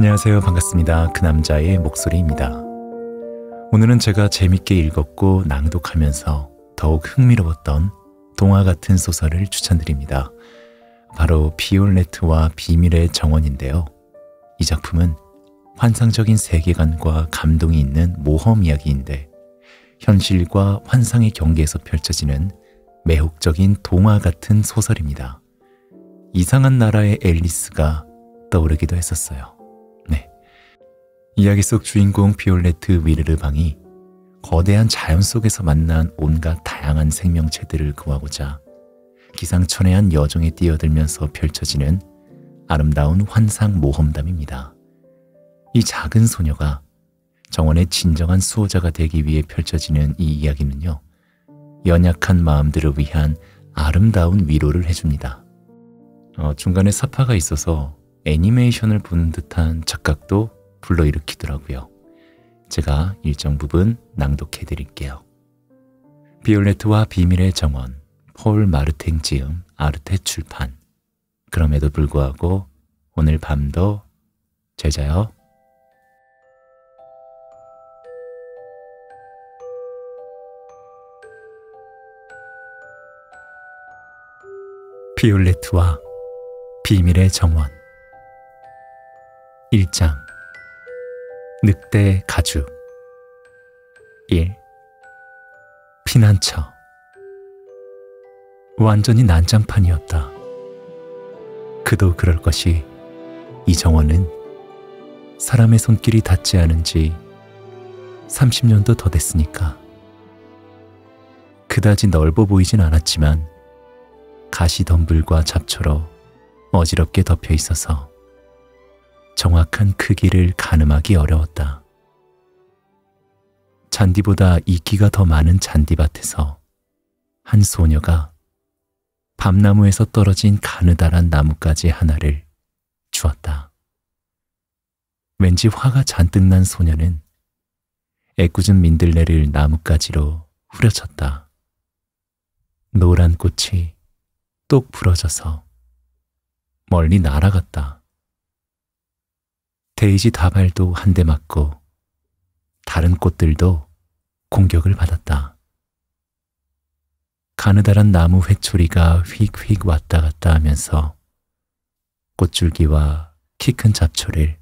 안녕하세요. 반갑습니다. 그 남자의 목소리입니다. 오늘은 제가 재밌게 읽었고 낭독하면서 더욱 흥미로웠던 동화 같은 소설을 추천드립니다. 바로 비올레트와 비밀의 정원인데요. 이 작품은 환상적인 세계관과 감동이 있는 모험 이야기인데 현실과 환상의 경계에서 펼쳐지는 매혹적인 동화 같은 소설입니다. 이상한 나라의 앨리스가 떠오르기도 했었어요. 이야기 속 주인공 피올레트 위르르방이 거대한 자연 속에서 만난 온갖 다양한 생명체들을 구하고자 기상천외한 여정에 뛰어들면서 펼쳐지는 아름다운 환상 모험담입니다. 이 작은 소녀가 정원의 진정한 수호자가 되기 위해 펼쳐지는 이 이야기는요. 연약한 마음들을 위한 아름다운 위로를 해줍니다. 어, 중간에 사파가 있어서 애니메이션을 보는 듯한 착각도 불러일으키더라고요. 제가 일정 부분 낭독해 드릴게요. 비올레트와 비밀의 정원, 폴 마르탱 지음, 아르테 출판. 그럼에도 불구하고 오늘 밤도 잘 자요. 비올레트와 비밀의 정원 1장 늑대 가죽 1. 피난처 완전히 난장판이었다. 그도 그럴 것이 이정원은 사람의 손길이 닿지 않은 지 30년도 더 됐으니까. 그다지 넓어 보이진 않았지만 가시덤불과 잡초로 어지럽게 덮여 있어서 정확한 크기를 가늠하기 어려웠다. 잔디보다 이끼가 더 많은 잔디밭에서 한 소녀가 밤나무에서 떨어진 가느다란 나뭇가지 하나를 주었다. 왠지 화가 잔뜩 난 소녀는 애꿎은 민들레를 나뭇가지로 후려쳤다. 노란 꽃이 똑 부러져서 멀리 날아갔다. 데이지 다발도 한 대 맞고 다른 꽃들도 공격을 받았다. 가느다란 나무 회초리가 휙휙 왔다 갔다 하면서 꽃줄기와 키 큰 잡초를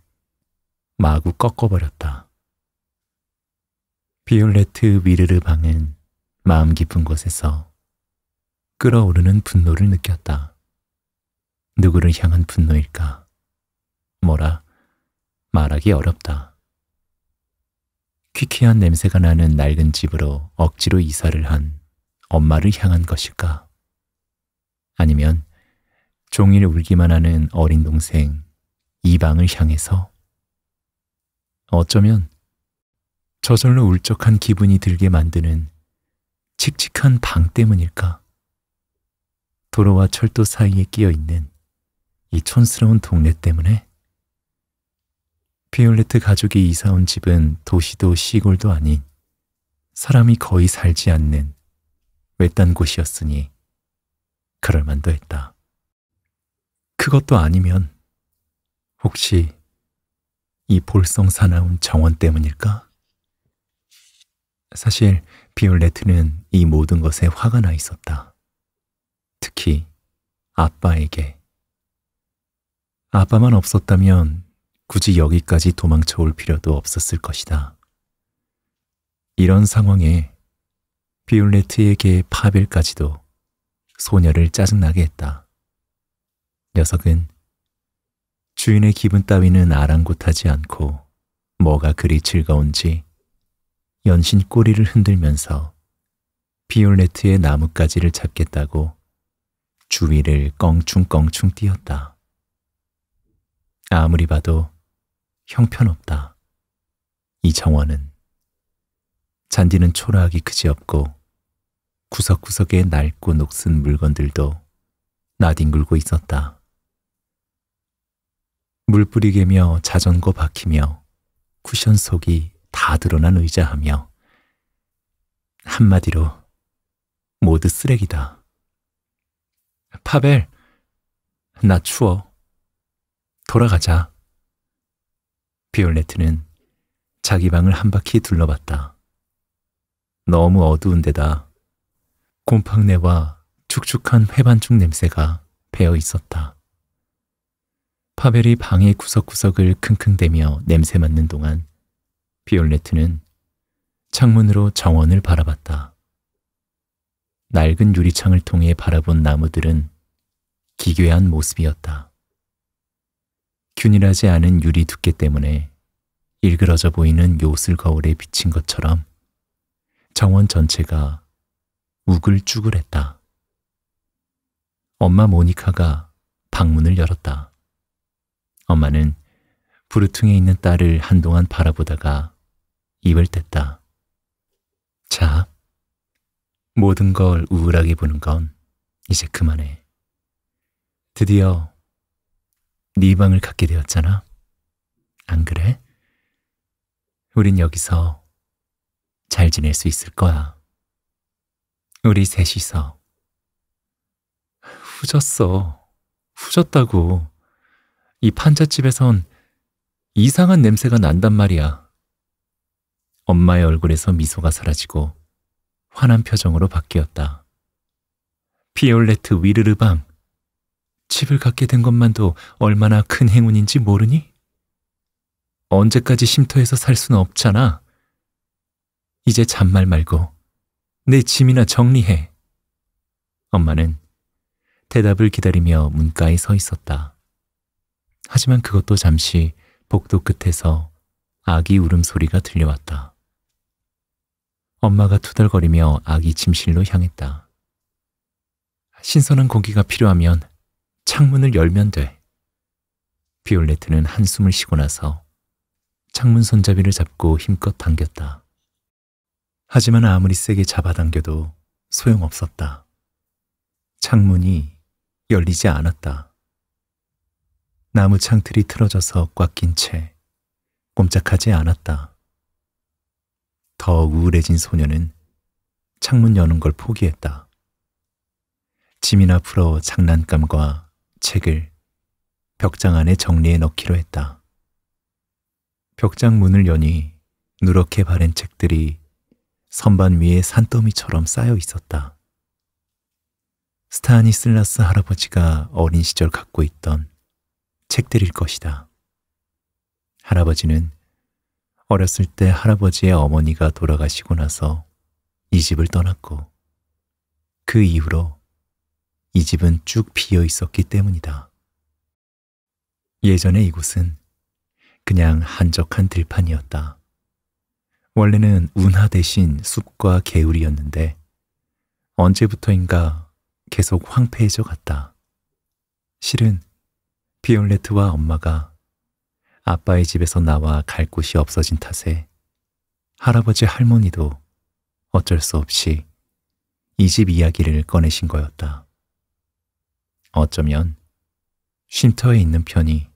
마구 꺾어버렸다. 비올레트 위르르 방은 마음 깊은 곳에서 끓어오르는 분노를 느꼈다. 누구를 향한 분노일까? 뭐라? 말하기 어렵다. 퀴퀴한 냄새가 나는 낡은 집으로 억지로 이사를 한 엄마를 향한 것일까? 아니면 종일 울기만 하는 어린 동생 이방을 향해서? 어쩌면 저절로 울적한 기분이 들게 만드는 칙칙한 방 때문일까? 도로와 철도 사이에 끼어 있는 이 촌스러운 동네 때문에? 피올레트 가족이 이사 온 집은 도시도 시골도 아닌 사람이 거의 살지 않는 외딴 곳이었으니 그럴만도 했다. 그것도 아니면 혹시 이 볼성 사나운 정원 때문일까? 사실 비올레트는 이 모든 것에 화가 나 있었다. 특히 아빠에게. 아빠만 없었다면 굳이 여기까지 도망쳐 올 필요도 없었을 것이다. 이런 상황에 비올레트에게 파벨까지도 소녀를 짜증나게 했다. 녀석은 주인의 기분 따위는 아랑곳하지 않고 뭐가 그리 즐거운지 연신 꼬리를 흔들면서 비올레트의 나뭇가지를 잡겠다고 주위를 껑충껑충 뛰었다. 아무리 봐도 형편없다. 이 정원은 잔디는 초라하기 그지없고 구석구석에 낡고 녹슨 물건들도 나뒹굴고 있었다. 물 뿌리개며 자전거 박히며 쿠션 속이 다 드러난 의자하며 한마디로 모두 쓰레기다. 파벨, 나 추워. 돌아가자. 비올레트는 자기 방을 한 바퀴 둘러봤다. 너무 어두운 데다 곰팡내와 축축한 회반죽 냄새가 배어 있었다. 파벨이 방의 구석구석을 킁킁대며 냄새 맡는 동안 비올레트는 창문으로 정원을 바라봤다. 낡은 유리창을 통해 바라본 나무들은 기괴한 모습이었다. 균일하지 않은 유리 두께 때문에 일그러져 보이는 요술 거울에 비친 것처럼 정원 전체가 우글쭈글했다. 엄마 모니카가 방문을 열었다. 엄마는 부르퉁에 있는 딸을 한동안 바라보다가 입을 뗐다. 자, 모든 걸 우울하게 보는 건 이제 그만해. 드디어 네 방을 갖게 되었잖아. 안 그래? 우린 여기서 잘 지낼 수 있을 거야. 우리 셋이서. 후졌어. 후졌다고. 이 판잣집에선 이상한 냄새가 난단 말이야. 엄마의 얼굴에서 미소가 사라지고 환한 표정으로 바뀌었다. 피올레트 위르르밤 집을 갖게 된 것만도 얼마나 큰 행운인지 모르니? 언제까지 쉼터에서 살 수는 없잖아. 이제 잔말 말고 내 짐이나 정리해. 엄마는 대답을 기다리며 문가에 서 있었다. 하지만 그것도 잠시 복도 끝에서 아기 울음소리가 들려왔다. 엄마가 투덜거리며 아기 침실로 향했다. 신선한 공기가 필요하면 창문을 열면 돼. 비올레트는 한숨을 쉬고 나서 창문 손잡이를 잡고 힘껏 당겼다. 하지만 아무리 세게 잡아당겨도 소용없었다. 창문이 열리지 않았다. 나무 창틀이 틀어져서 꽉 낀 채 꼼짝하지 않았다. 더 우울해진 소녀는 창문 여는 걸 포기했다. 짐이나 풀어 장난감과 책을 벽장 안에 정리해 넣기로 했다. 벽장 문을 여니 누렇게 바른 책들이 선반 위에 산더미처럼 쌓여 있었다. 스타니슬라스 할아버지가 어린 시절 갖고 있던 책들일 것이다. 할아버지는 어렸을 때 할아버지의 어머니가 돌아가시고 나서 이 집을 떠났고 그 이후로 이 집은 쭉 비어 있었기 때문이다. 예전에 이곳은 그냥 한적한 들판이었다. 원래는 운하 대신 숲과 개울이었는데 언제부터인가 계속 황폐해져 갔다. 실은 비올레트와 엄마가 아빠의 집에서 나와 갈 곳이 없어진 탓에 할아버지 할머니도 어쩔 수 없이 이 집 이야기를 꺼내신 거였다. 어쩌면 쉼터에 있는 편이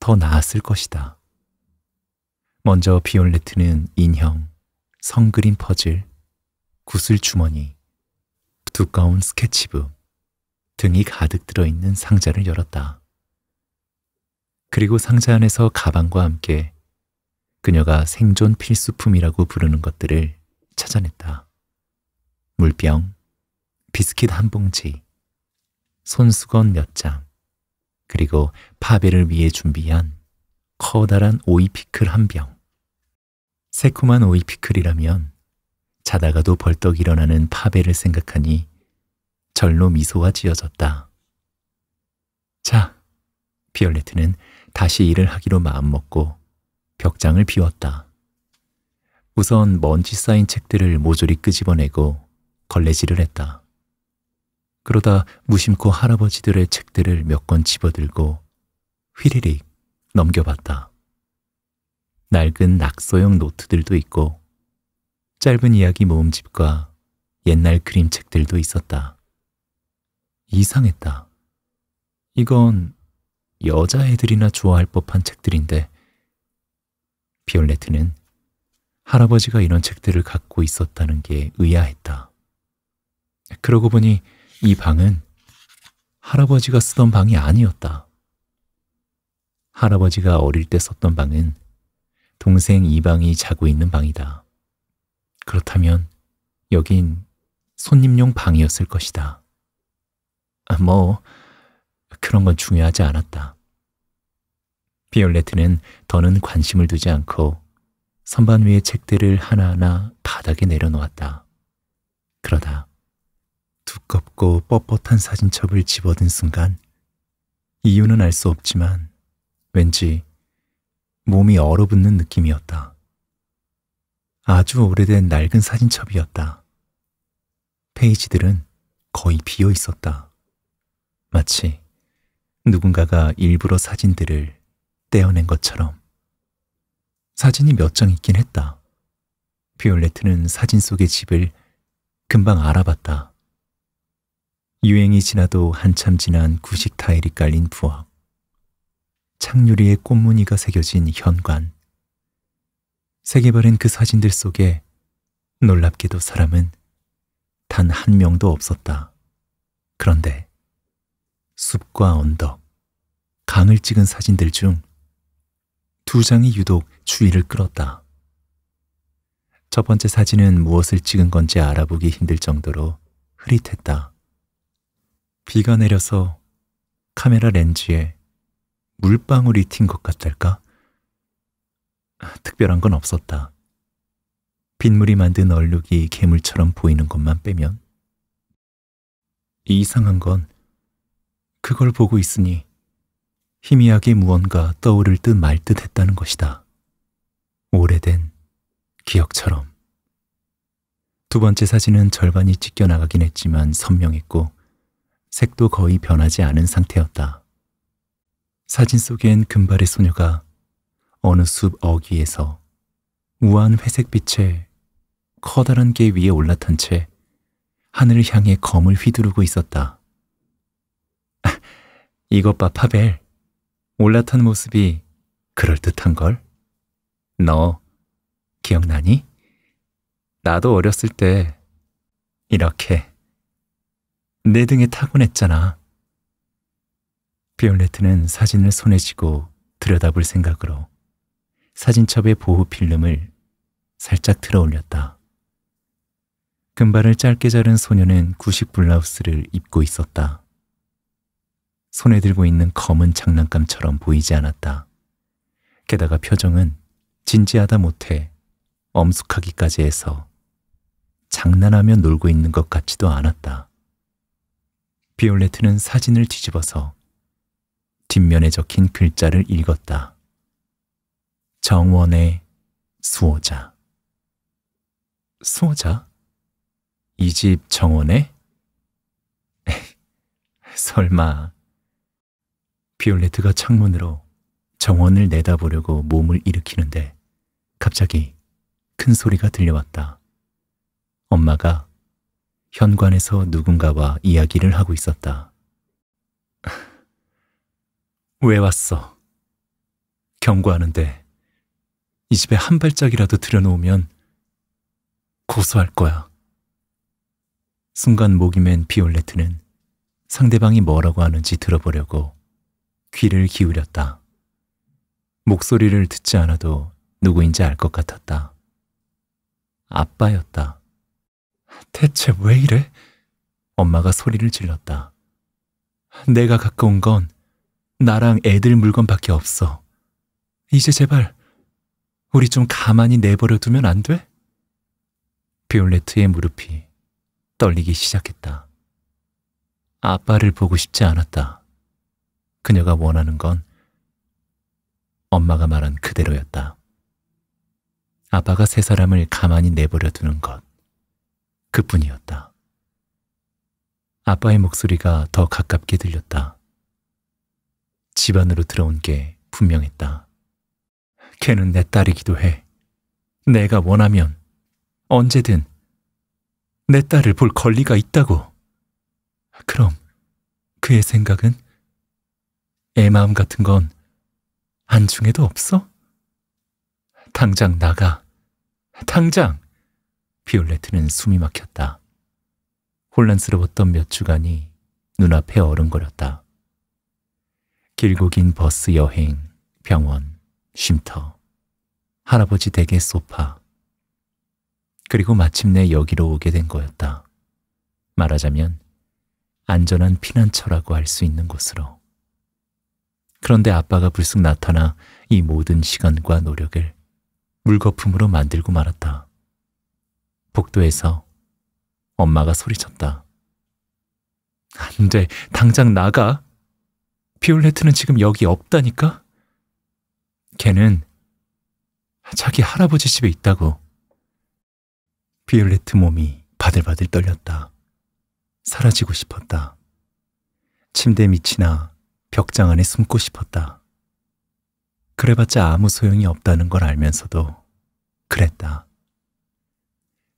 더 나았을 것이다. 먼저 비올레트는 인형, 성그린 퍼즐, 구슬주머니, 두꺼운 스케치북 등이 가득 들어있는 상자를 열었다. 그리고 상자 안에서 가방과 함께 그녀가 생존 필수품이라고 부르는 것들을 찾아냈다. 물병, 비스킷 한 봉지, 손수건 몇 장, 그리고 파베를 위해 준비한 커다란 오이피클 한 병. 새콤한 오이피클이라면 자다가도 벌떡 일어나는 파베를 생각하니 절로 미소가 지어졌다. 자, 비올레트는 다시 일을 하기로 마음먹고 벽장을 비웠다. 우선 먼지 쌓인 책들을 모조리 끄집어내고 걸레질을 했다. 그러다 무심코 할아버지들의 책들을 몇 권 집어들고 휘리릭 넘겨봤다. 낡은 낙서용 노트들도 있고 짧은 이야기 모음집과 옛날 그림책들도 있었다. 이상했다. 이건 여자애들이나 좋아할 법한 책들인데 비올레트는 할아버지가 이런 책들을 갖고 있었다는 게 의아했다. 그러고 보니 이 방은 할아버지가 쓰던 방이 아니었다. 할아버지가 어릴 때 썼던 방은 동생 이방이 자고 있는 방이다. 그렇다면 여긴 손님용 방이었을 것이다. 아, 뭐, 그런 건 중요하지 않았다. 비올레트는 더는 관심을 두지 않고 선반 위의 책들을 하나하나 바닥에 내려놓았다. 그러다 두껍고 뻣뻣한 사진첩을 집어든 순간 이유는 알 수 없지만 왠지 몸이 얼어붙는 느낌이었다. 아주 오래된 낡은 사진첩이었다. 페이지들은 거의 비어 있었다. 마치 누군가가 일부러 사진들을 떼어낸 것처럼. 사진이 몇 장 있긴 했다. 비올레트는 사진 속의 집을 금방 알아봤다. 유행이 지나도 한참 지난 구식 타일이 깔린 부엌. 창유리에 꽃무늬가 새겨진 현관. 새겨버린 그 사진들 속에 놀랍게도 사람은 단 한 명도 없었다. 그런데 숲과 언덕, 강을 찍은 사진들 중 두 장이 유독 주의를 끌었다. 첫 번째 사진은 무엇을 찍은 건지 알아보기 힘들 정도로 흐릿했다. 비가 내려서 카메라 렌즈에 물방울이 튄 것 같달까? 특별한 건 없었다. 빗물이 만든 얼룩이 괴물처럼 보이는 것만 빼면 이상한 건 그걸 보고 있으니 희미하게 무언가 떠오를 듯 말듯 했다는 것이다. 오래된 기억처럼. 두 번째 사진은 절반이 찢겨나가긴 했지만 선명했고 색도 거의 변하지 않은 상태였다. 사진 속엔 금발의 소녀가 어느 숲 어귀에서 우아한 회색빛의 커다란 개 위에 올라탄 채 하늘을 향해 검을 휘두르고 있었다. 이것 봐, 파벨. 올라탄 모습이 그럴듯한걸? 너 기억나니? 나도 어렸을 때 이렇게 내 등에 타고냈잖아. 비올레트는 사진을 손에 쥐고 들여다볼 생각으로 사진첩의 보호 필름을 살짝 틀어 올렸다. 금발을 짧게 자른 소녀는 구식 블라우스를 입고 있었다. 손에 들고 있는 검은 장난감처럼 보이지 않았다. 게다가 표정은 진지하다 못해 엄숙하기까지 해서 장난하며 놀고 있는 것 같지도 않았다. 비올레트는 사진을 뒤집어서 뒷면에 적힌 글자를 읽었다. 정원의 수호자. 수호자? 이 집 정원에? 설마. 비올레트가 창문으로 정원을 내다보려고 몸을 일으키는데 갑자기 큰 소리가 들려왔다. 엄마가 현관에서 누군가와 이야기를 하고 있었다. 왜 왔어? 경고하는데 이 집에 한 발짝이라도 들여놓으면 고소할 거야. 순간 목이 맨 비올레트는 상대방이 뭐라고 하는지 들어보려고 귀를 기울였다. 목소리를 듣지 않아도 누구인지 알 것 같았다. 아빠였다. 대체 왜 이래? 엄마가 소리를 질렀다. 내가 갖고 온 건 나랑 애들 물건밖에 없어. 이제 제발 우리 좀 가만히 내버려 두면 안 돼? 비올레트의 무릎이 떨리기 시작했다. 아빠를 보고 싶지 않았다. 그녀가 원하는 건 엄마가 말한 그대로였다. 아빠가 세 사람을 가만히 내버려 두는 것. 그뿐이었다. 아빠의 목소리가 더 가깝게 들렸다. 집 안으로 들어온 게 분명했다. 걔는 내 딸이기도 해. 내가 원하면 언제든 내 딸을 볼 권리가 있다고. 그럼 그의 생각은? 애 마음 같은 건 안중에도 없어? 당장 나가. 당장! 비올레트는 숨이 막혔다. 혼란스러웠던 몇 주간이 눈앞에 어른거렸다. 길고 긴 버스 여행, 병원, 쉼터, 할아버지 댁의 소파. 그리고 마침내 여기로 오게 된 거였다. 말하자면 안전한 피난처라고 할 수 있는 곳으로. 그런데 아빠가 불쑥 나타나 이 모든 시간과 노력을 물거품으로 만들고 말았다. 복도에서 엄마가 소리쳤다. 안 돼, 당장 나가. 피올레트는 지금 여기 없다니까? 걔는 자기 할아버지 집에 있다고. 피올레트 몸이 바들바들 떨렸다. 사라지고 싶었다. 침대 밑이나 벽장 안에 숨고 싶었다. 그래봤자 아무 소용이 없다는 걸 알면서도 그랬다.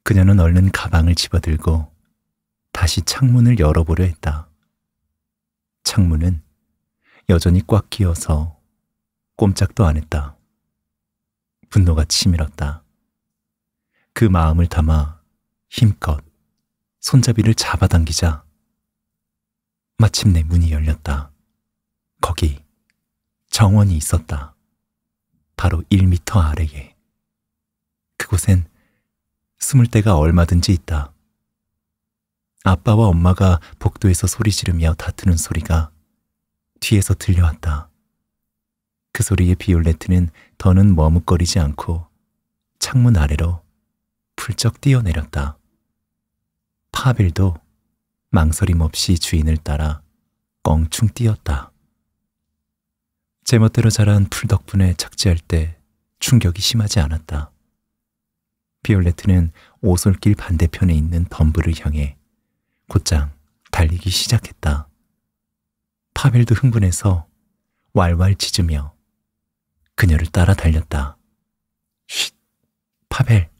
그녀는 얼른 가방을 집어들고 다시 창문을 열어보려 했다. 창문은 여전히 꽉 끼어서 꼼짝도 안 했다. 분노가 치밀었다. 그 마음을 담아 힘껏 손잡이를 잡아당기자 마침내 문이 열렸다. 거기 정원이 있었다. 바로 1미터 아래에. 그곳엔 숨을 때가 얼마든지 있다. 아빠와 엄마가 복도에서 소리 지르며 다투는 소리가 뒤에서 들려왔다. 그 소리에 비올레트는 더는 머뭇거리지 않고 창문 아래로 풀쩍 뛰어내렸다. 파빌도 망설임 없이 주인을 따라 껑충 뛰었다. 제멋대로 자란 풀 덕분에 착지할 때 충격이 심하지 않았다. 비올레트는 오솔길 반대편에 있는 덤블을 향해 곧장 달리기 시작했다. 파벨도 흥분해서 왈왈 짖으며 그녀를 따라 달렸다. 쉿! 파벨!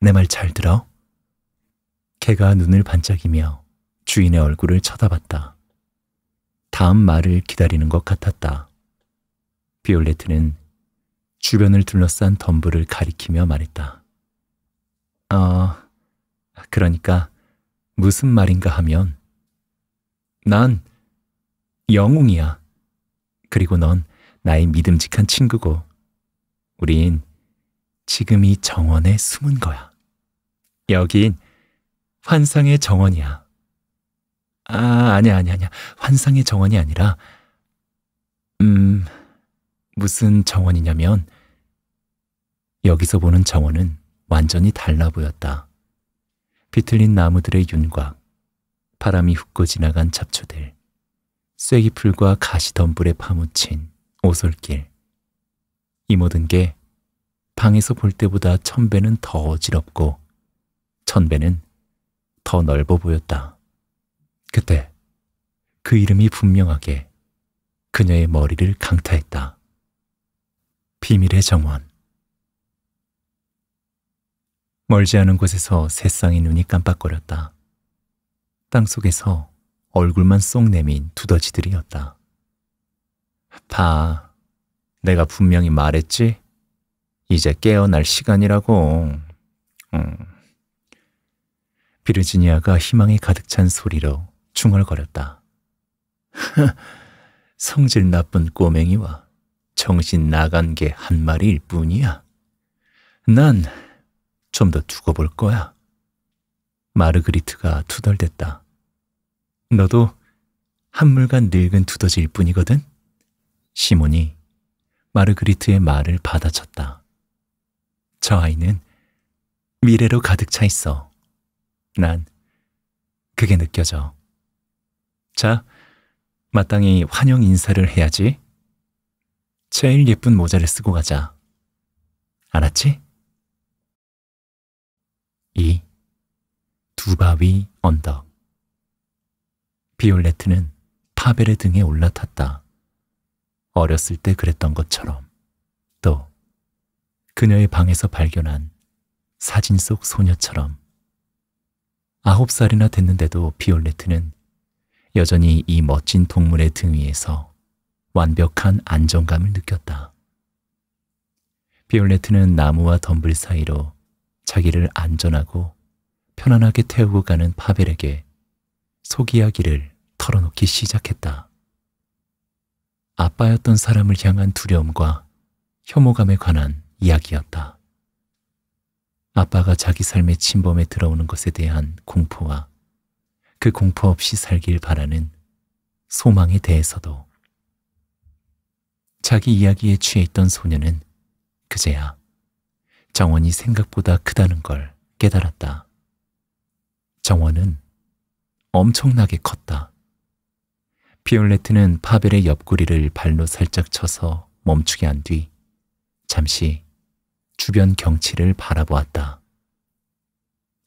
내 말 잘 들어? 개가 눈을 반짝이며 주인의 얼굴을 쳐다봤다. 다음 말을 기다리는 것 같았다. 비올레트는 주변을 둘러싼 덤불을 가리키며 말했다. 어, 그러니까 무슨 말인가 하면 난 영웅이야. 그리고 넌 나의 믿음직한 친구고 우린 지금이 정원에 숨은 거야. 여긴 환상의 정원이야. 아, 아니야, 아니야, 아니야. 환상의 정원이 아니라, 음, 무슨 정원이냐면, 여기서 보는 정원은 완전히 달라 보였다. 비틀린 나무들의 윤곽, 바람이 훑고 지나간 잡초들, 쐐기풀과 가시덤불에 파묻힌 오솔길. 이 모든 게 방에서 볼 때보다 천 배는 더 어지럽고 천 배는 더 넓어 보였다. 그때 그 이름이 분명하게 그녀의 머리를 강타했다. 비밀의 정원. 멀지 않은 곳에서 새쌍의 눈이 깜빡거렸다. 땅속에서 얼굴만 쏙 내민 두더지들이었다. 봐, 내가 분명히 말했지? 이제 깨어날 시간이라고. 음. 비르지니아가 희망이 가득 찬 소리로 중얼거렸다. 성질 나쁜 꼬맹이와 정신 나간 게 한 마리일 뿐이야. 난 좀더 두고 볼 거야. 마르그리트가 투덜댔다. 너도 한물간 늙은 두더지일 뿐이거든? 시몬이 마르그리트의 말을 받아쳤다. 저 아이는 미래로 가득 차 있어. 난 그게 느껴져. 자, 마땅히 환영 인사를 해야지. 제일 예쁜 모자를 쓰고 가자. 알았지? 2. 두바위 언덕 비올레트는 파베르 등에 올라탔다. 어렸을 때 그랬던 것처럼 또 그녀의 방에서 발견한 사진 속 소녀처럼 아홉 살이나 됐는데도 비올레트는 여전히 이 멋진 동물의 등 위에서 완벽한 안정감을 느꼈다. 비올레트는 나무와 덤불 사이로 자기를 안전하고 편안하게 태우고 가는 파벨에게 속이야기를 털어놓기 시작했다. 아빠였던 사람을 향한 두려움과 혐오감에 관한 이야기였다. 아빠가 자기 삶의 침범에 들어오는 것에 대한 공포와 그 공포 없이 살길 바라는 소망에 대해서도 자기 이야기에 취해 있던 소녀는 그제야 정원이 생각보다 크다는 걸 깨달았다. 정원은 엄청나게 컸다. 피올레트는 파벨의 옆구리를 발로 살짝 쳐서 멈추게 한 뒤 잠시 주변 경치를 바라보았다.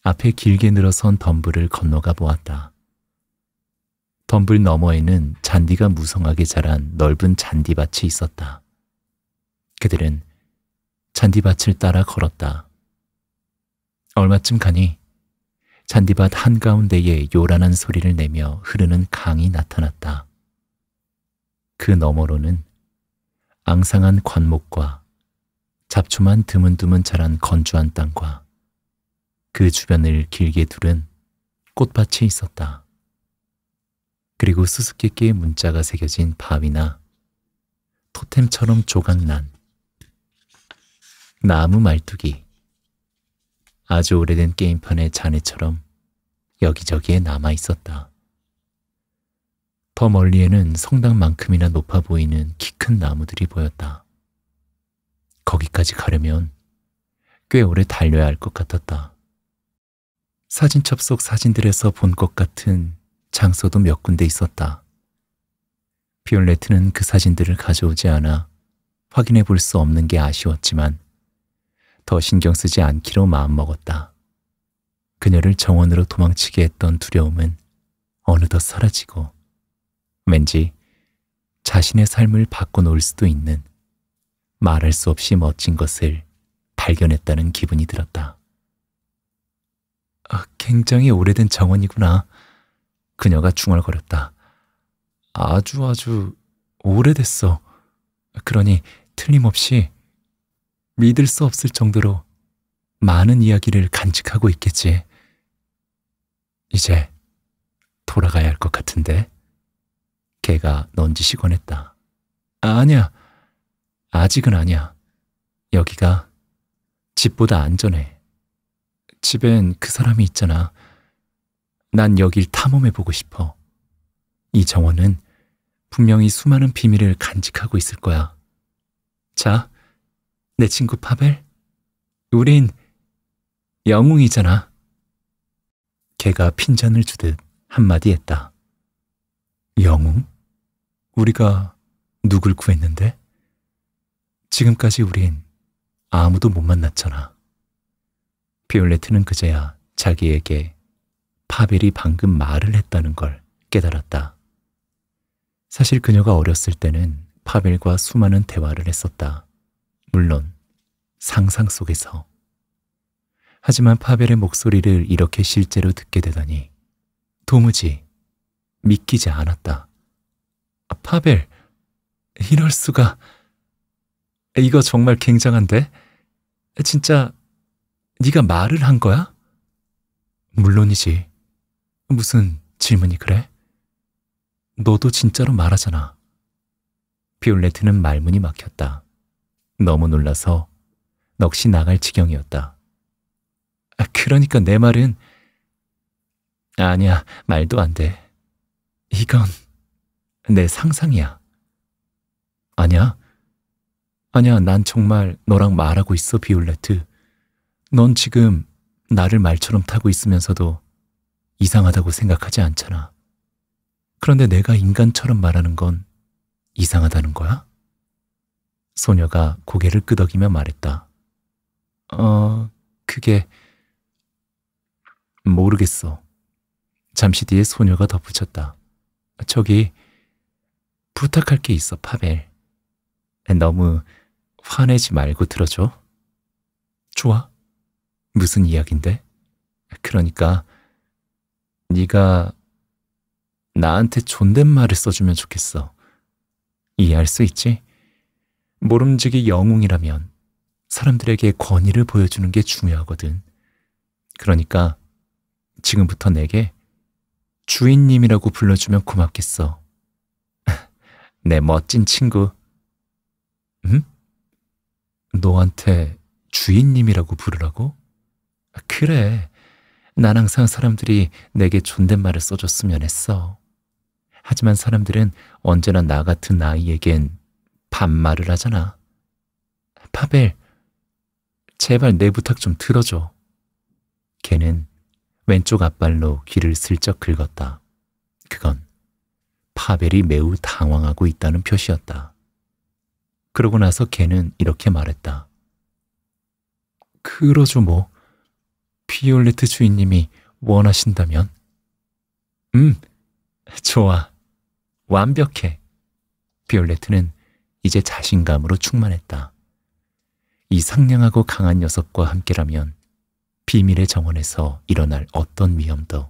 앞에 길게 늘어선 덤불을 건너가 보았다. 덤불 너머에는 잔디가 무성하게 자란 넓은 잔디밭이 있었다. 그들은 잔디밭을 따라 걸었다. 얼마쯤 가니 잔디밭 한가운데에 요란한 소리를 내며 흐르는 강이 나타났다. 그 너머로는 앙상한 관목과 잡초만 드문드문 자란 건조한 땅과 그 주변을 길게 두른 꽃밭이 있었다. 그리고 수수께끼의 문자가 새겨진 바위나 토템처럼 조각난 나무 말뚝이 아주 오래된 게임판의 잔해처럼 여기저기에 남아 있었다. 더 멀리에는 성당만큼이나 높아 보이는 키 큰 나무들이 보였다. 거기까지 가려면 꽤 오래 달려야 할 것 같았다. 사진첩 속 사진들에서 본 것 같은 장소도 몇 군데 있었다. 비올레트는 그 사진들을 가져오지 않아 확인해 볼 수 없는 게 아쉬웠지만 더 신경 쓰지 않기로 마음먹었다. 그녀를 정원으로 도망치게 했던 두려움은 어느덧 사라지고 왠지 자신의 삶을 바꿔놓을 수도 있는 말할 수 없이 멋진 것을 발견했다는 기분이 들었다. 아, 굉장히 오래된 정원이구나. 그녀가 중얼거렸다. 아주 아주 오래됐어. 그러니 틀림없이 믿을 수 없을 정도로 많은 이야기를 간직하고 있겠지. 이제 돌아가야 할 것 같은데. 걔가 넌지시 권했다. 아, 니야 아직은 아니야. 여기가 집보다 안전해. 집엔 그 사람이 있잖아. 난 여길 탐험해보고 싶어. 이 정원은 분명히 수많은 비밀을 간직하고 있을 거야. 자, 내 친구 파벨? 우린 영웅이잖아. 걔가 핀잔을 주듯 한마디 했다. 영웅? 우리가 누굴 구했는데? 지금까지 우린 아무도 못 만났잖아. 비올레트는 그제야 자기에게 파벨이 방금 말을 했다는 걸 깨달았다. 사실 그녀가 어렸을 때는 파벨과 수많은 대화를 했었다. 물론 상상 속에서. 하지만 파벨의 목소리를 이렇게 실제로 듣게 되다니 도무지 믿기지 않았다. 아, 파벨, 이럴 수가. 이거 정말 굉장한데? 진짜 네가 말을 한 거야? 물론이지. 무슨 질문이 그래? 너도 진짜로 말하잖아. 비올레트는 말문이 막혔다. 너무 놀라서 넋이 나갈 지경이었다. 아, 그러니까 내 말은 아니야, 말도 안 돼. 이건 내 상상이야. 아니야. 아니야, 난 정말 너랑 말하고 있어, 비올레트. 넌 지금 나를 말처럼 타고 있으면서도 이상하다고 생각하지 않잖아. 그런데 내가 인간처럼 말하는 건 이상하다는 거야? 소녀가 고개를 끄덕이며 말했다. 어, 그게 모르겠어. 잠시 뒤에 소녀가 덧붙였다. 저기 부탁할 게 있어, 파벨. 너무 화내지 말고 들어줘. 좋아. 무슨 이야긴데? 그러니까 네가 나한테 존댓말을 써주면 좋겠어. 이해할 수 있지? 모름지기 영웅이라면 사람들에게 권위를 보여주는 게 중요하거든. 그러니까 지금부터 내게 주인님이라고 불러주면 고맙겠어. 내 멋진 친구. 응? 너한테 주인님이라고 부르라고? 그래. 난 항상 사람들이 내게 존댓말을 써줬으면 했어. 하지만 사람들은 언제나 나 같은 나이에겐 반말을 하잖아. 파벨, 제발 내 부탁 좀 들어줘. 걔는 왼쪽 앞발로 귀를 슬쩍 긁었다. 그건 파벨이 매우 당황하고 있다는 표시였다. 그러고 나서 걔는 이렇게 말했다. 그러죠 뭐. 비올레트 주인님이 원하신다면. 음, 좋아. 완벽해. 비올레트는 이제 자신감으로 충만했다. 이 상냥하고 강한 녀석과 함께라면 비밀의 정원에서 일어날 어떤 위험도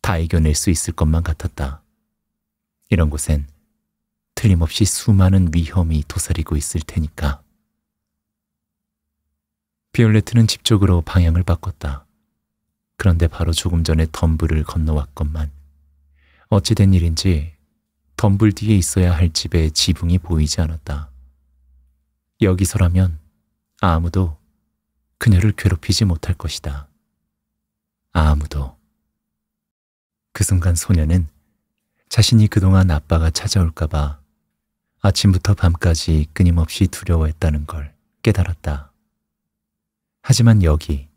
다 이겨낼 수 있을 것만 같았다. 이런 곳엔 틀림없이 수많은 위험이 도사리고 있을 테니까. 비올레트는 집 쪽으로 방향을 바꿨다. 그런데 바로 조금 전에 덤불을 건너왔건만 어찌된 일인지 덤불 뒤에 있어야 할 집의 지붕이 보이지 않았다. 여기서라면 아무도 그녀를 괴롭히지 못할 것이다. 아무도. 그 순간 소녀는 자신이 그동안 아빠가 찾아올까봐 아침부터 밤까지 끊임없이 두려워했다는 걸 깨달았다. 하지만 여기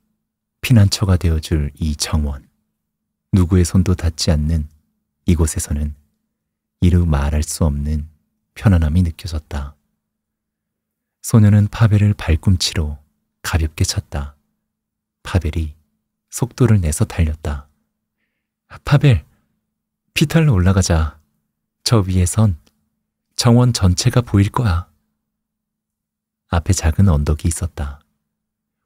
피난처가 되어줄 이 정원, 누구의 손도 닿지 않는 이곳에서는 이루 말할 수 없는 편안함이 느껴졌다. 소녀는 파벨을 발꿈치로 가볍게 쳤다. 파벨이 속도를 내서 달렸다. 파벨, 피탈로 올라가자. 저 위에선 정원 전체가 보일 거야. 앞에 작은 언덕이 있었다.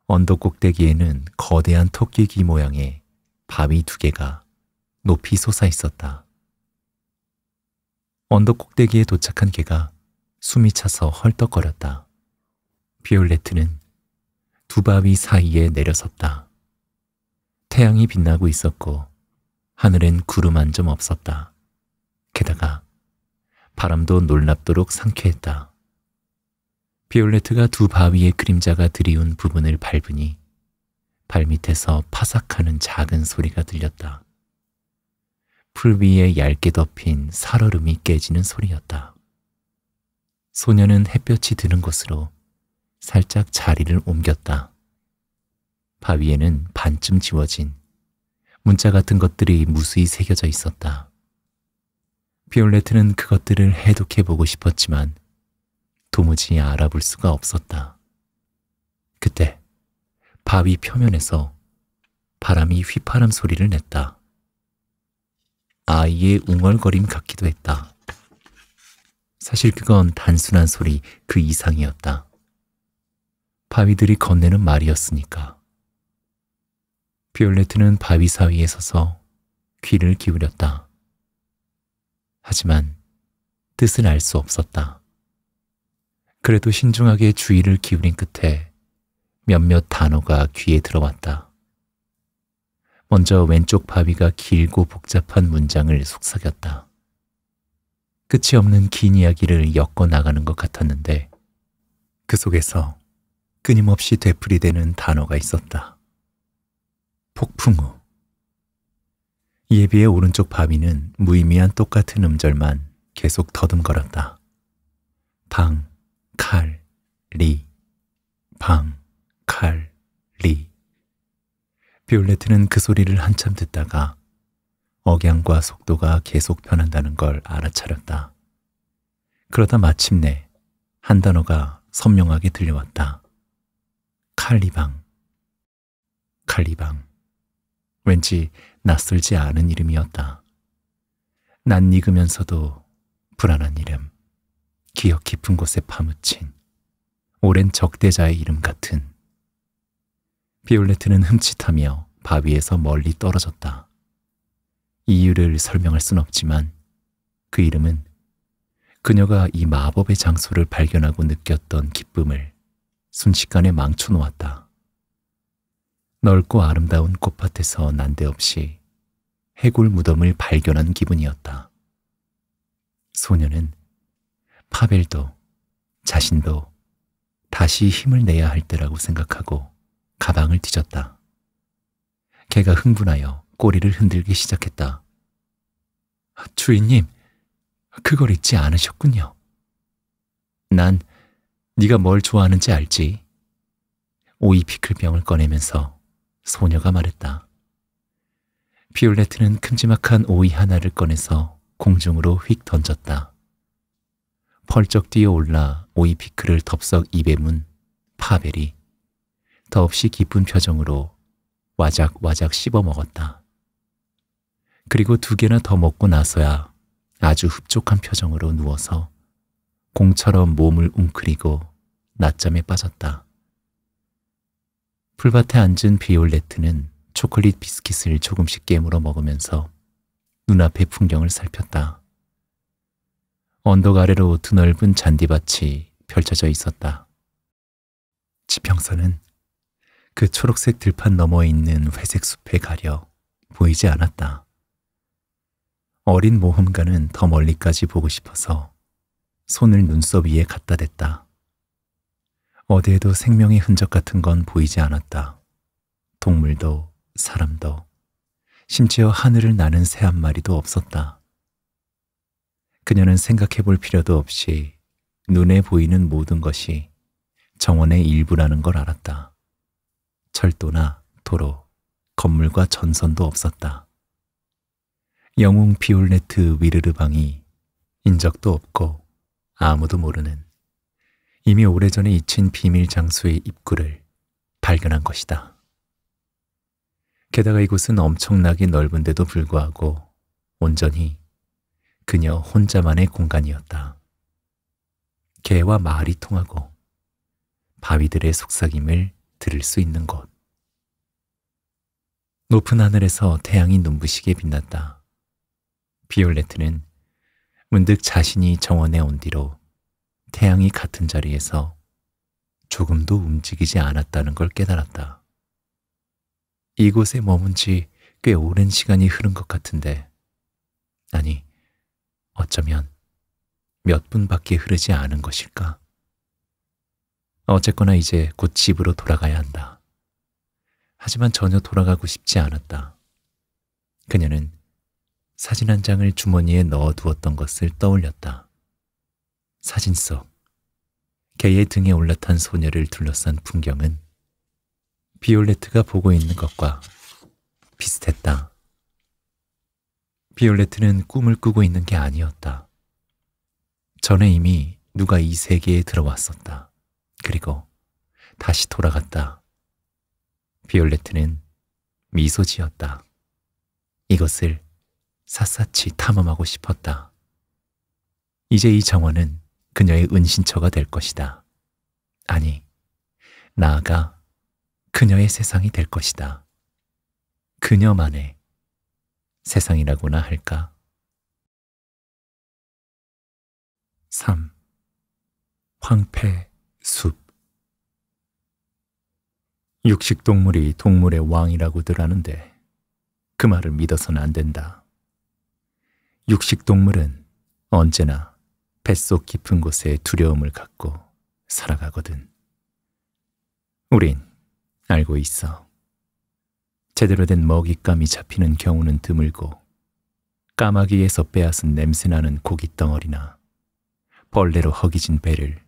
언덕 꼭대기에는 거대한 토끼귀 모양의 바위 두 개가 높이 솟아 있었다. 언덕 꼭대기에 도착한 개가 숨이 차서 헐떡거렸다. 비올레트는 두 바위 사이에 내려섰다. 태양이 빛나고 있었고 하늘엔 구름 한 점 없었다. 게다가 바람도 놀랍도록 상쾌했다. 비올레트가 두 바위의 그림자가 드리운 부분을 밟으니 발밑에서 파삭하는 작은 소리가 들렸다. 풀 위에 얇게 덮인 살얼음이 깨지는 소리였다. 소녀는 햇볕이 드는 곳으로 살짝 자리를 옮겼다. 바위에는 반쯤 지워진 문자 같은 것들이 무수히 새겨져 있었다. 비올레트는 그것들을 해독해보고 싶었지만 도무지 알아볼 수가 없었다. 그때 바위 표면에서 바람이 휘파람 소리를 냈다. 아이의 웅얼거림 같기도 했다. 사실 그건 단순한 소리 그 이상이었다. 바위들이 건네는 말이었으니까. 비올레트는 바위 사이에 서서 귀를 기울였다. 하지만 뜻은 알 수 없었다. 그래도 신중하게 주의를 기울인 끝에 몇몇 단어가 귀에 들어왔다. 먼저 왼쪽 바위가 길고 복잡한 문장을 속삭였다. 끝이 없는 긴 이야기를 엮어 나가는 것 같았는데 그 속에서 끊임없이 되풀이되는 단어가 있었다. 폭풍우. 예비의 오른쪽 바위는 무의미한 똑같은 음절만 계속 더듬거렸다. 방, 칼, 리, 방, 칼, 리. 비올레트는 그 소리를 한참 듣다가 억양과 속도가 계속 변한다는 걸 알아차렸다. 그러다 마침내 한 단어가 선명하게 들려왔다. 칼리방. 칼리방. 왠지 낯설지 않은 이름이었다. 낯익으면서도 불안한 이름. 기억 깊은 곳에 파묻힌 오랜 적대자의 이름 같은 비올레트는 흠칫하며 바위에서 멀리 떨어졌다. 이유를 설명할 순 없지만 그 이름은 그녀가 이 마법의 장소를 발견하고 느꼈던 기쁨을 순식간에 망쳐놓았다. 넓고 아름다운 꽃밭에서 난데없이 해골 무덤을 발견한 기분이었다. 소녀는 파벨도 자신도 다시 힘을 내야 할 때라고 생각하고 가방을 뒤졌다. 개가 흥분하여 꼬리를 흔들기 시작했다. 주인님, 그걸 잊지 않으셨군요. 난 네가 뭘 좋아하는지 알지. 오이 피클병을 꺼내면서 소녀가 말했다. 비올레트는 큼지막한 오이 하나를 꺼내서 공중으로 휙 던졌다. 펄쩍 뛰어올라 오이 피클을 덥석 입에 문 파벨이 더없이 기쁜 표정으로 와작와작 씹어 먹었다. 그리고 두 개나 더 먹고 나서야 아주 흡족한 표정으로 누워서 공처럼 몸을 웅크리고 낮잠에 빠졌다. 풀밭에 앉은 비올레트는 초콜릿 비스킷을 조금씩 깨물어 먹으면서 눈앞의 풍경을 살폈다. 언덕 아래로 드넓은 잔디밭이 펼쳐져 있었다. 지평선은 그 초록색 들판 너머에 있는 회색 숲에 가려 보이지 않았다. 어린 모험가는 더 멀리까지 보고 싶어서 손을 눈썹 위에 갖다 댔다. 어디에도 생명의 흔적 같은 건 보이지 않았다. 동물도 사람도 심지어 하늘을 나는 새 한 마리도 없었다. 그녀는 생각해 볼 필요도 없이 눈에 보이는 모든 것이 정원의 일부라는 걸 알았다. 철도나 도로, 건물과 전선도 없었다. 영웅 비올레트 위르르 방이 인적도 없고 아무도 모르는 이미 오래전에 잊힌 비밀 장소의 입구를 발견한 것이다. 게다가 이곳은 엄청나게 넓은데도 불구하고 온전히 그녀 혼자만의 공간이었다. 개와 말이 통하고 바위들의 속삭임을 들을 수 있는 곳. 높은 하늘에서 태양이 눈부시게 빛났다. 비올레트는 문득 자신이 정원에 온 뒤로 태양이 같은 자리에서 조금도 움직이지 않았다는 걸 깨달았다. 이곳에 머문 지 꽤 오랜 시간이 흐른 것 같은데, 아니, 어쩌면 몇 분밖에 흐르지 않은 것일까? 어쨌거나 이제 곧 집으로 돌아가야 한다. 하지만 전혀 돌아가고 싶지 않았다. 그녀는 사진 한 장을 주머니에 넣어두었던 것을 떠올렸다. 사진 속 개의 등에 올라탄 소녀를 둘러싼 풍경은 비올레트가 보고 있는 것과 비슷했다. 비올레트는 꿈을 꾸고 있는 게 아니었다. 전에 이미 누가 이 세계에 들어왔었다. 그리고 다시 돌아갔다. 비올레트는 미소 지었다. 이것을 샅샅이 탐험하고 싶었다. 이제 이 정원은 그녀의 은신처가 될 것이다. 아니, 나아가 그녀의 세상이 될 것이다. 그녀만의 세상이라고나 할까? 3. 황폐 숲. 육식동물이 동물의 왕이라고들 하는데 그 말을 믿어서는 안 된다. 육식동물은 언제나 뱃속 깊은 곳에 두려움을 갖고 살아가거든. 우린 알고 있어. 제대로 된 먹잇감이 잡히는 경우는 드물고 까마귀에서 빼앗은 냄새나는 고깃덩어리나 벌레로 허기진 배를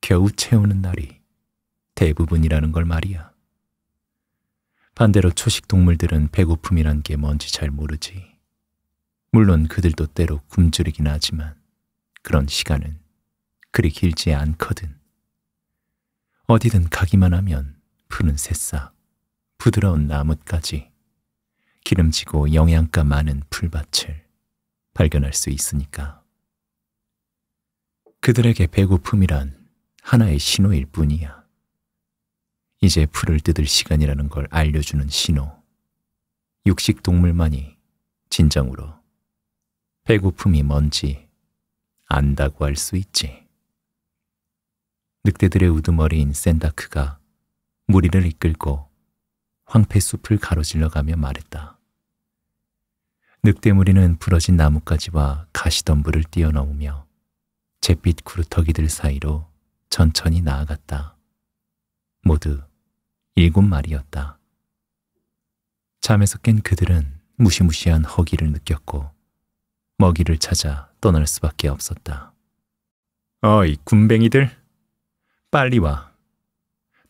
겨우 채우는 날이 대부분이라는 걸 말이야. 반대로 초식 동물들은 배고픔이란 게 뭔지 잘 모르지. 물론 그들도 때로 굶주리긴 하지만 그런 시간은 그리 길지 않거든. 어디든 가기만 하면 푸른 새싹, 부드러운 나뭇가지, 기름지고 영양가 많은 풀밭을 발견할 수 있으니까. 그들에게 배고픔이란 하나의 신호일 뿐이야. 이제 풀을 뜯을 시간이라는 걸 알려주는 신호. 육식 동물만이 진정으로 배고픔이 뭔지 안다고 할 수 있지. 늑대들의 우두머리인 샌다크가 무리를 이끌고 황폐숲을 가로질러 가며 말했다. 늑대 무리는 부러진 나뭇가지와 가시덤불을 뛰어넘으며 잿빛 구루터기들 사이로 천천히 나아갔다. 모두 일곱 마리였다. 잠에서 깬 그들은 무시무시한 허기를 느꼈고 먹이를 찾아 떠날 수밖에 없었다. 어이 군뱅이들 빨리 와.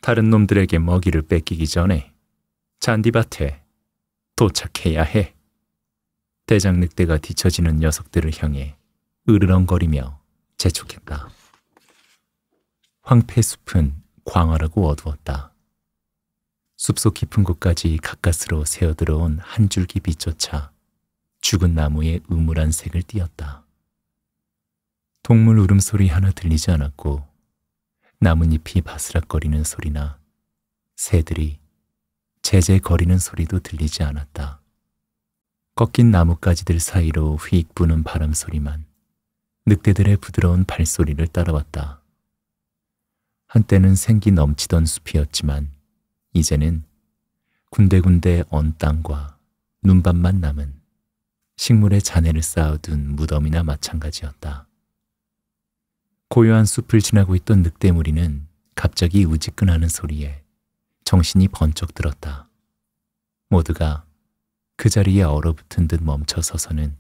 다른 놈들에게 먹이를 뺏기기 전에 잔디밭에 도착해야 해. 대장 늑대가 뒤처지는 녀석들을 향해 으르렁거리며 재촉했다. 황폐숲은 광활하고 어두웠다. 숲속 깊은 곳까지 가까스로 새어들어온 한 줄기 빛조차 죽은 나무의 우물한 색을 띄었다. 동물 울음소리 하나 들리지 않았고 나뭇잎이 바스락거리는 소리나 새들이 제재거리는 소리도 들리지 않았다. 꺾인 나뭇가지들 사이로 휙 부는 바람 소리만 늑대들의 부드러운 발소리를 따라왔다. 한때는 생기 넘치던 숲이었지만 이제는 군데군데 언 땅과 눈밭만 남은 식물의 잔해를 쌓아둔 무덤이나 마찬가지였다. 고요한 숲을 지나고 있던 늑대 무리는 갑자기 우지근하는 소리에 정신이 번쩍 들었다. 모두가 그 자리에 얼어붙은 듯 멈춰서서는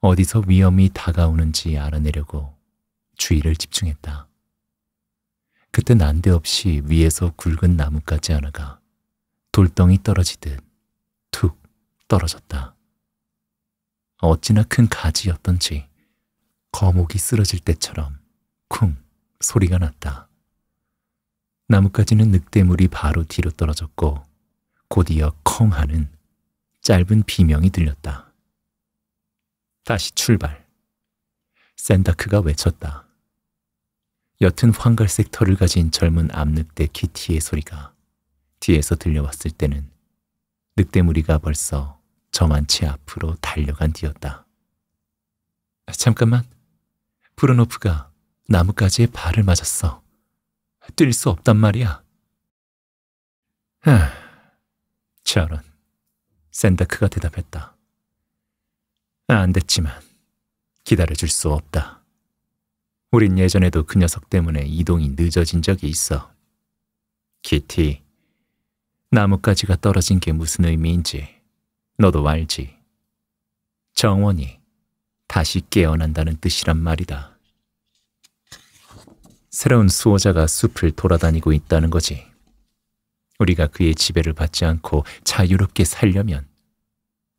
어디서 위험이 다가오는지 알아내려고 주의를 집중했다. 그때 난데없이 위에서 굵은 나뭇가지 하나가 돌덩이 떨어지듯 툭 떨어졌다. 어찌나 큰 가지였던지 거목이 쓰러질 때처럼 쿵 소리가 났다. 나뭇가지는 늑대물이 바로 뒤로 떨어졌고 곧이어 콩 하는 짧은 비명이 들렸다. 다시 출발. 샌다크가 외쳤다. 옅은 황갈색 털을 가진 젊은 암늑대 키티의 소리가 뒤에서 들려왔을 때는 늑대 무리가 벌써 저만치 앞으로 달려간 뒤였다. 잠깐만, 브로노프가 나뭇가지에 발을 맞았어. 뛸 수 없단 말이야. 하, 저런, 샌다크가 대답했다. 안 됐지만 기다려줄 수 없다. 우린 예전에도 그 녀석 때문에 이동이 늦어진 적이 있어. 키티, 나뭇가지가 떨어진 게 무슨 의미인지 너도 알지. 정원이 다시 깨어난다는 뜻이란 말이다. 새로운 수호자가 숲을 돌아다니고 있다는 거지. 우리가 그의 지배를 받지 않고 자유롭게 살려면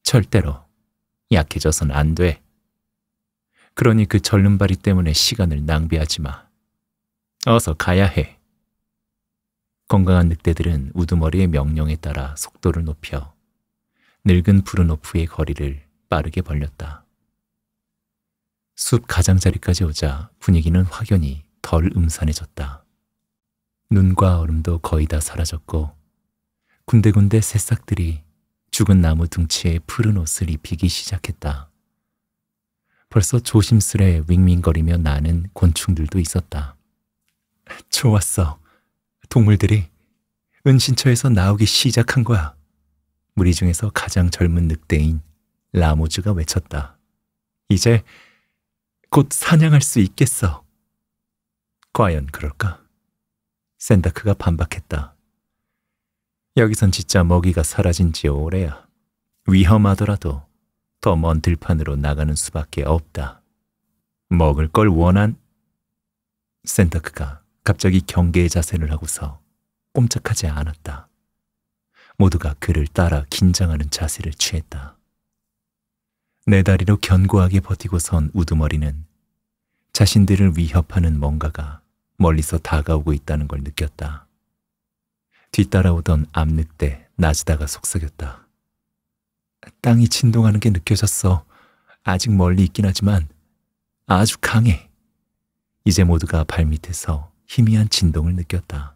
절대로 약해져선 안 돼. 그러니 그 절름발이 때문에 시간을 낭비하지 마. 어서 가야 해. 건강한 늑대들은 우두머리의 명령에 따라 속도를 높여 늙은 브루노프의 거리를 빠르게 벌렸다. 숲 가장자리까지 오자 분위기는 확연히 덜 음산해졌다. 눈과 얼음도 거의 다 사라졌고 군데군데 새싹들이 죽은 나무 둥치에 푸른 옷을 입히기 시작했다. 벌써 조심스레 윙윙거리며 나는 곤충들도 있었다. 좋았어. 동물들이 은신처에서 나오기 시작한 거야. 무리 중에서 가장 젊은 늑대인 라모즈가 외쳤다. 이제 곧 사냥할 수 있겠어. 과연 그럴까? 샌다크가 반박했다. 여기선 진짜 먹이가 사라진 지 오래야. 위험하더라도 더먼 들판으로 나가는 수밖에 없다. 먹을 걸 원한 센터크가 갑자기 경계의 자세를 하고서 꼼짝하지 않았다. 모두가 그를 따라 긴장하는 자세를 취했다. 내 다리로 견고하게 버티고 선 우두머리는 자신들을 위협하는 뭔가가 멀리서 다가오고 있다는 걸 느꼈다. 뒤따라오던 암늑대 나지다가 속삭였다. 땅이 진동하는 게 느껴졌어. 아직 멀리 있긴 하지만 아주 강해. 이제 모두가 발밑에서 희미한 진동을 느꼈다.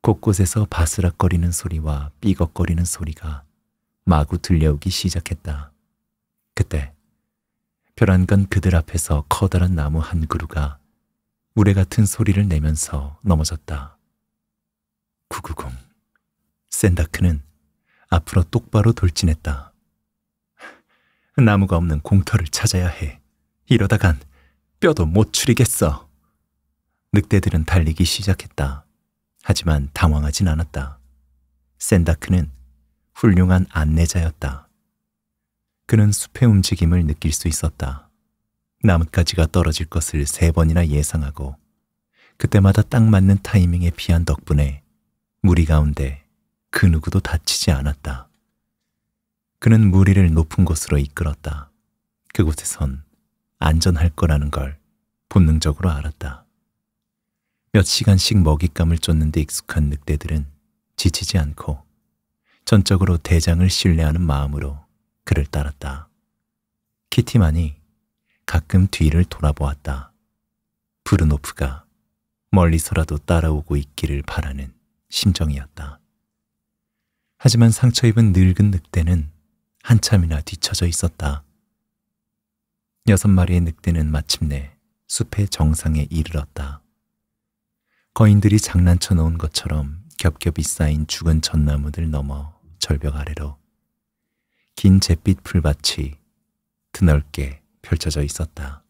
곳곳에서 바스락거리는 소리와 삐걱거리는 소리가 마구 들려오기 시작했다. 그때 벼란간 그들 앞에서 커다란 나무 한 그루가 물에 같은 소리를 내면서 넘어졌다. 구구궁. 샌다크는 앞으로 똑바로 돌진했다. 나무가 없는 공터를 찾아야 해. 이러다간 뼈도 못 추리겠어. 늑대들은 달리기 시작했다. 하지만 당황하진 않았다. 샌다크는 훌륭한 안내자였다. 그는 숲의 움직임을 느낄 수 있었다. 나뭇가지가 떨어질 것을 세 번이나 예상하고 그때마다 딱 맞는 타이밍에 피한 덕분에 무리 가운데 그 누구도 다치지 않았다. 그는 무리를 높은 곳으로 이끌었다. 그곳에선 안전할 거라는 걸 본능적으로 알았다. 몇 시간씩 먹잇감을 쫓는 데 익숙한 늑대들은 지치지 않고 전적으로 대장을 신뢰하는 마음으로 그를 따랐다. 키티만이 가끔 뒤를 돌아보았다. 브루노프가 멀리서라도 따라오고 있기를 바라는 심정이었다. 하지만 상처 입은 늙은 늑대는 한참이나 뒤쳐져 있었다. 여섯 마리의 늑대는 마침내 숲의 정상에 이르렀다. 거인들이 장난쳐 놓은 것처럼 겹겹이 쌓인 죽은 전나무들 넘어 절벽 아래로 긴 잿빛 풀밭이 드넓게 펼쳐져 있었다.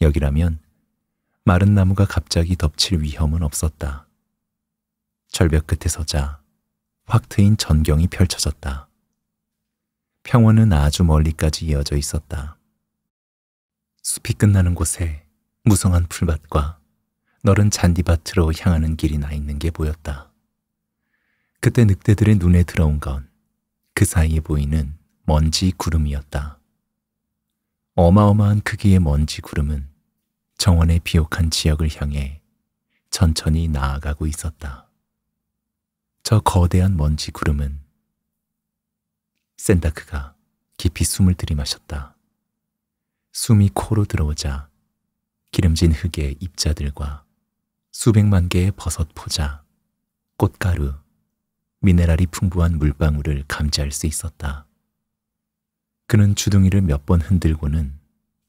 여기라면 마른 나무가 갑자기 덮칠 위험은 없었다. 절벽 끝에 서자 확 트인 전경이 펼쳐졌다. 평원은 아주 멀리까지 이어져 있었다. 숲이 끝나는 곳에 무성한 풀밭과 너른 잔디밭으로 향하는 길이 나 있는 게 보였다. 그때 늑대들의 눈에 들어온 건 그 사이에 보이는 먼지 구름이었다. 어마어마한 크기의 먼지 구름은 정원의 비옥한 지역을 향해 천천히 나아가고 있었다. 저 거대한 먼지 구름은 센다크가 깊이 숨을 들이마셨다. 숨이 코로 들어오자 기름진 흙의 입자들과 수백만 개의 버섯 포자, 꽃가루, 미네랄이 풍부한 물방울을 감지할 수 있었다. 그는 주둥이를 몇 번 흔들고는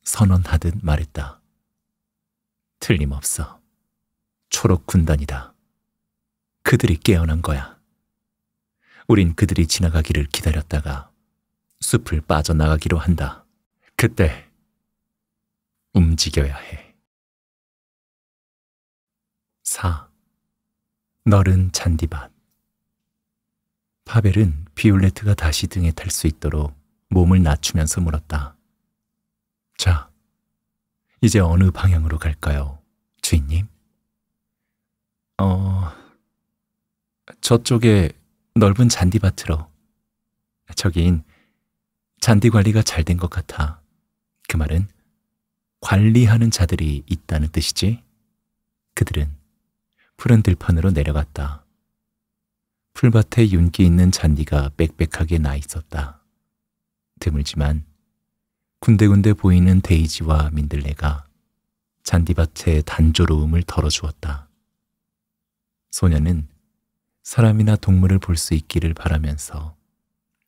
선언하듯 말했다. 틀림없어. 초록 군단이다. 그들이 깨어난 거야. 우린 그들이 지나가기를 기다렸다가 숲을 빠져나가기로 한다. 그때 움직여야 해. 4. 너른 잔디밭 파벨은 비올레트가 다시 등에 탈 수 있도록 몸을 낮추면서 물었다. 자, 이제 어느 방향으로 갈까요, 주인님? 어... 저쪽에 넓은 잔디밭으로. 저긴 잔디 관리가 잘 된 것 같아. 그 말은 관리하는 자들이 있다는 뜻이지. 그들은 푸른 들판으로 내려갔다. 풀밭에 윤기 있는 잔디가 빽빽하게 나 있었다. 드물지만 군데군데 보이는 데이지와 민들레가 잔디밭의 단조로움을 덜어주었다. 소녀는 사람이나 동물을 볼 수 있기를 바라면서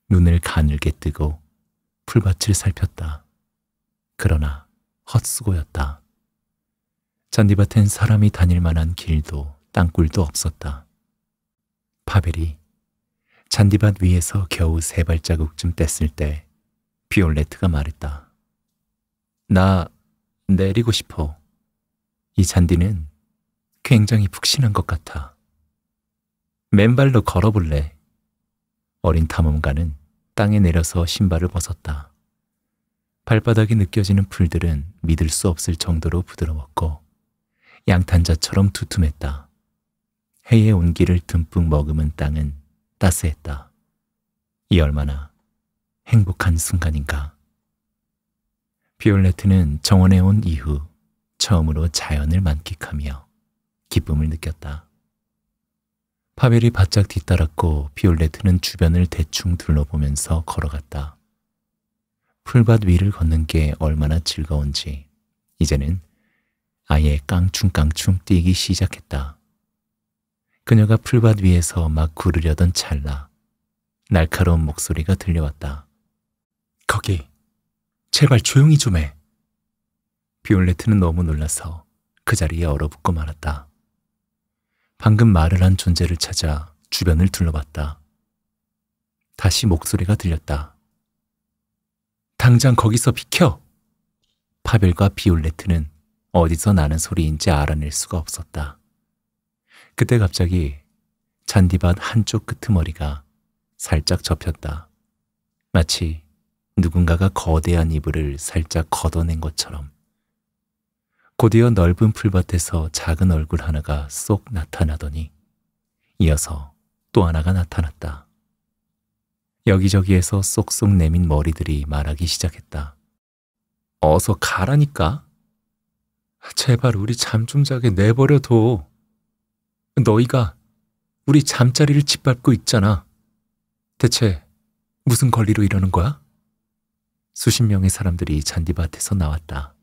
눈을 가늘게 뜨고 풀밭을 살폈다. 그러나 헛수고였다. 잔디밭엔 사람이 다닐 만한 길도 땅굴도 없었다. 파벨이 잔디밭 위에서 겨우 세 발자국쯤 뗐을 때 비올레트가 말했다. 나 내리고 싶어. 이 잔디는 굉장히 푹신한 것 같아. 맨발로 걸어볼래. 어린 탐험가는 땅에 내려서 신발을 벗었다. 발바닥이 느껴지는 풀들은 믿을 수 없을 정도로 부드러웠고 양탄자처럼 두툼했다. 해의 온기를 듬뿍 머금은 땅은 따스했다. 이 얼마나 행복한 순간인가. 비올레트는 정원에 온 이후 처음으로 자연을 만끽하며 기쁨을 느꼈다. 파벨이 바짝 뒤따랐고 비올레트는 주변을 대충 둘러보면서 걸어갔다. 풀밭 위를 걷는 게 얼마나 즐거운지 이제는 아예 깡충깡충 뛰기 시작했다. 그녀가 풀밭 위에서 막 구르려던 찰나 날카로운 목소리가 들려왔다. 거기 제발 조용히 좀 해. 비올레트는 너무 놀라서 그 자리에 얼어붙고 말았다. 방금 말을 한 존재를 찾아 주변을 둘러봤다. 다시 목소리가 들렸다. 당장 거기서 비켜! 파벨과 비올레트는 어디서 나는 소리인지 알아낼 수가 없었다. 그때 갑자기 잔디밭 한쪽 끄트머리가 살짝 접혔다. 마치 누군가가 거대한 이불을 살짝 걷어낸 것처럼. 곧이어 넓은 풀밭에서 작은 얼굴 하나가 쏙 나타나더니 이어서 또 하나가 나타났다. 여기저기에서 쏙쏙 내민 머리들이 말하기 시작했다. 어서 가라니까. 제발 우리 잠 좀 자게 내버려둬. 너희가 우리 잠자리를 짓밟고 있잖아. 대체 무슨 권리로 이러는 거야? 수십 명의 사람들이 잔디밭에서 나왔다.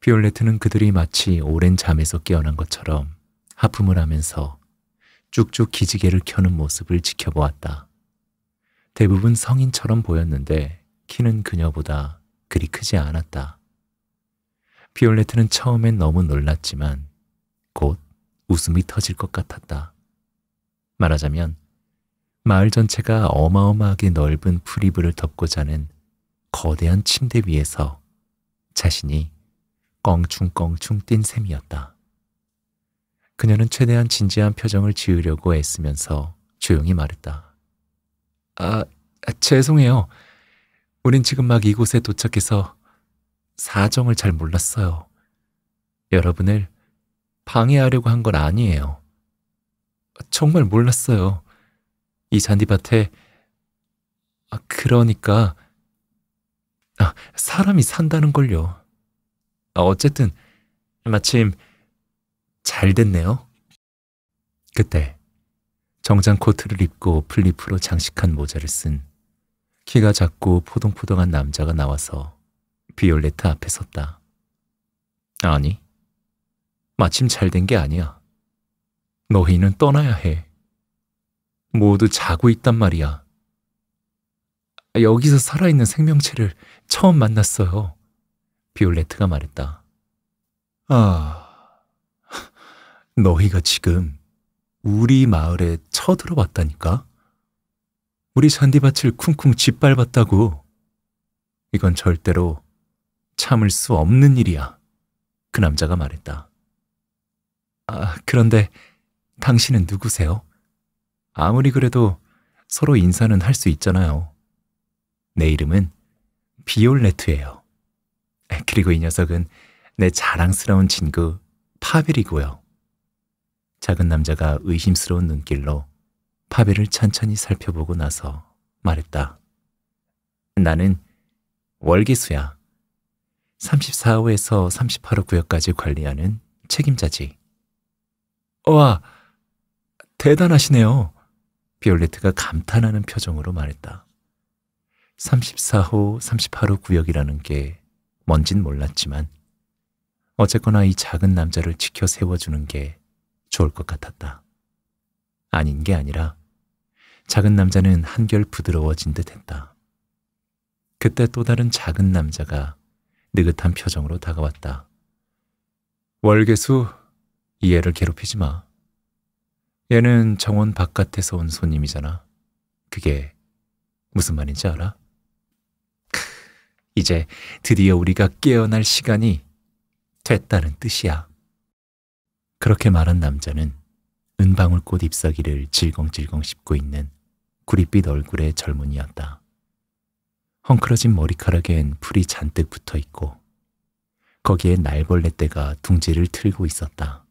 피올레트는 그들이 마치 오랜 잠에서 깨어난 것처럼 하품을 하면서 쭉쭉 기지개를 켜는 모습을 지켜보았다. 대부분 성인처럼 보였는데 키는 그녀보다 그리 크지 않았다. 피올레트는 처음엔 너무 놀랐지만 곧 웃음이 터질 것 같았다. 말하자면 마을 전체가 어마어마하게 넓은 프리브를 덮고 자는 거대한 침대 위에서 자신이 껑충껑충 뛴 셈이었다. 그녀는 최대한 진지한 표정을 지으려고 애쓰면서 조용히 말했다. 아, 죄송해요. 우린 지금 막 이곳에 도착해서 사정을 잘 몰랐어요. 여러분을 방해하려고 한 건 아니에요. 정말 몰랐어요. 이 잔디밭에 아, 그러니까 아, 사람이 산다는 걸요. 어, 어쨌든 마침 잘 됐네요. 그때 정장 코트를 입고 플립으로 장식한 모자를 쓴 키가 작고 포동포동한 남자가 나와서 비올레트 앞에 섰다. 아니, 마침 잘 된 게 아니야. 너희는 떠나야 해. 모두 자고 있단 말이야. 여기서 살아있는 생명체를 처음 만났어요. 비올레트가 말했다. 아, 너희가 지금 우리 마을에 쳐들어왔다니까? 우리 잔디밭을 쿵쿵 짓밟았다고. 이건 절대로 참을 수 없는 일이야. 그 남자가 말했다. 아, 그런데 당신은 누구세요? 아무리 그래도 서로 인사는 할 수 있잖아요. 내 이름은 비올레트예요. 그리고 이 녀석은 내 자랑스러운 친구 파벨이고요. 작은 남자가 의심스러운 눈길로 파벨을 천천히 살펴보고 나서 말했다. 나는 월계수야 34호에서 38호 구역까지 관리하는 책임자지. 와, 대단하시네요. 비올레트가 감탄하는 표정으로 말했다. 34호, 38호 구역이라는 게 뭔진 몰랐지만 어쨌거나 이 작은 남자를 지켜 세워주는 게 좋을 것 같았다. 아닌 게 아니라 작은 남자는 한결 부드러워진 듯 했다. 그때 또 다른 작은 남자가 느긋한 표정으로 다가왔다. 월계수, 이 애를 괴롭히지 마. 얘는 정원 바깥에서 온 손님이잖아. 그게 무슨 말인지 알아? 이제 드디어 우리가 깨어날 시간이 됐다는 뜻이야. 그렇게 말한 남자는 은방울꽃 잎사귀를 질겅질겅 씹고 있는 구릿빛 얼굴의 젊은이였다. 헝클어진 머리카락엔 풀이 잔뜩 붙어 있고 거기에 날벌레 떼가 둥지를 틀고 있었다.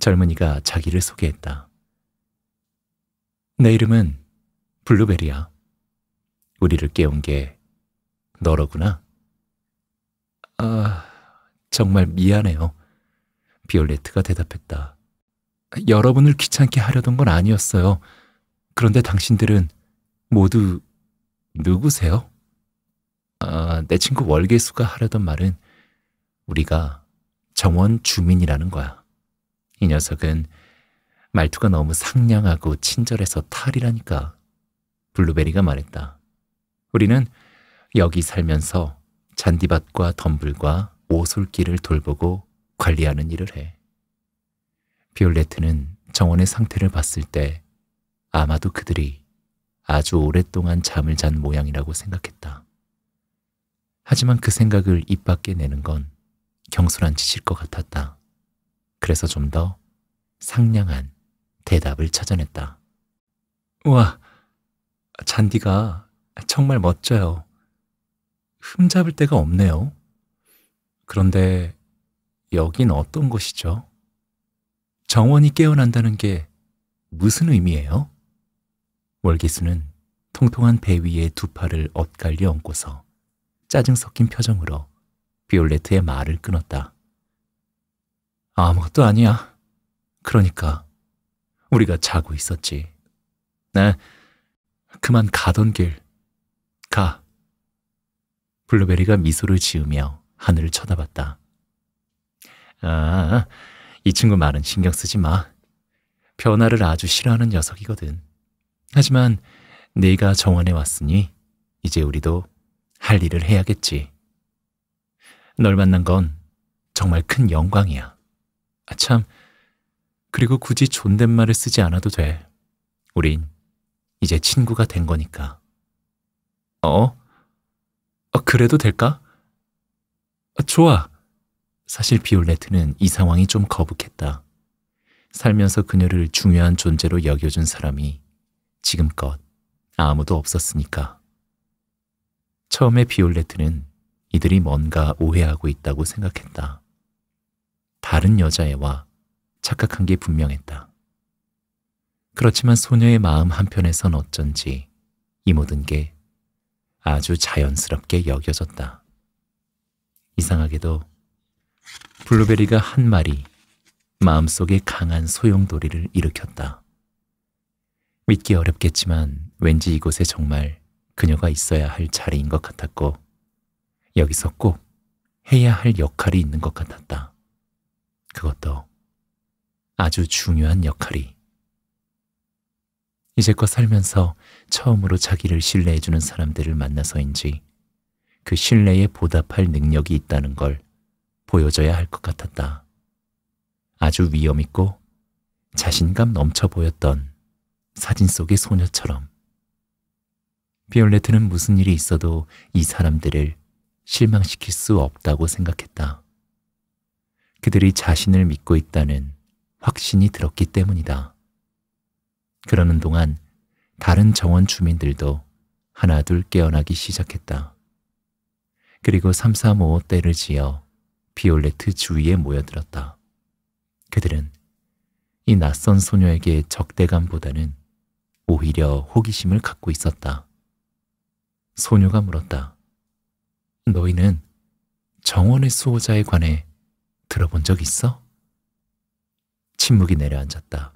젊은이가 자기를 소개했다. 내 이름은 블루베리야. 우리를 깨운 게 너로구나. 아, 정말 미안해요. 비올레트가 대답했다. 여러분을 귀찮게 하려던 건 아니었어요. 그런데 당신들은 모두 누구세요? 아, 내 친구 월계수가 하려던 말은 우리가 정원 주민이라는 거야. 이 녀석은 말투가 너무 상냥하고 친절해서 탈이라니까. 블루베리가 말했다. 우리는 여기 살면서 잔디밭과 덤불과 오솔길을 돌보고 관리하는 일을 해. 비올레트는 정원의 상태를 봤을 때 아마도 그들이 아주 오랫동안 잠을 잔 모양이라고 생각했다. 하지만 그 생각을 입 밖에 내는 건 경솔한 짓일 것 같았다. 그래서 좀 더 상냥한 대답을 찾아냈다. 우와, 잔디가 정말 멋져요. 흠잡을 데가 없네요. 그런데 여긴 어떤 곳이죠? 정원이 깨어난다는 게 무슨 의미예요? 월기수는 통통한 배 위에 두 팔을 엇갈려 얹고서 짜증 섞인 표정으로 비올레트의 말을 끊었다. 아무것도 아니야. 그러니까 우리가 자고 있었지. 나 네, 그만 가던 길 가. 블루베리가 미소를 지으며 하늘을 쳐다봤다. 아, 이 친구 말은 신경 쓰지 마. 변화를 아주 싫어하는 녀석이거든. 하지만 네가 정원에 왔으니 이제 우리도 할 일을 해야겠지. 널 만난 건 정말 큰 영광이야. 아, 참. 그리고 굳이 존댓말을 쓰지 않아도 돼. 우린 이제 친구가 된 거니까. 어? 아, 그래도 될까? 아, 좋아. 사실 비올레트는 이 상황이 좀 거북했다. 살면서 그녀를 중요한 존재로 여겨준 사람이 지금껏 아무도 없었으니까. 처음에 비올레트는 이들이 뭔가 오해하고 있다고 생각했다. 다른 여자애와 착각한 게 분명했다. 그렇지만 소녀의 마음 한편에선 어쩐지 이 모든 게 아주 자연스럽게 여겨졌다. 이상하게도 블루베리가 한 마리 마음속에 강한 소용돌이를 일으켰다. 믿기 어렵겠지만 왠지 이곳에 정말 그녀가 있어야 할 자리인 것 같았고 여기서 꼭 해야 할 역할이 있는 것 같았다. 그것도 아주 중요한 역할이. 이제껏 살면서 처음으로 자기를 신뢰해주는 사람들을 만나서인지 그 신뢰에 보답할 능력이 있다는 걸 보여줘야 할 것 같았다. 아주 위험있고 자신감 넘쳐 보였던 사진 속의 소녀처럼 비올레트는 무슨 일이 있어도 이 사람들을 실망시킬 수 없다고 생각했다. 그들이 자신을 믿고 있다는 확신이 들었기 때문이다. 그러는 동안 다른 정원 주민들도 하나둘 깨어나기 시작했다. 그리고 삼삼오오 때를 지어 비올레트 주위에 모여들었다. 그들은 이 낯선 소녀에게 적대감보다는 오히려 호기심을 갖고 있었다. 소녀가 물었다. 너희는 정원의 수호자에 관해 들어본 적 있어? 침묵이 내려앉았다.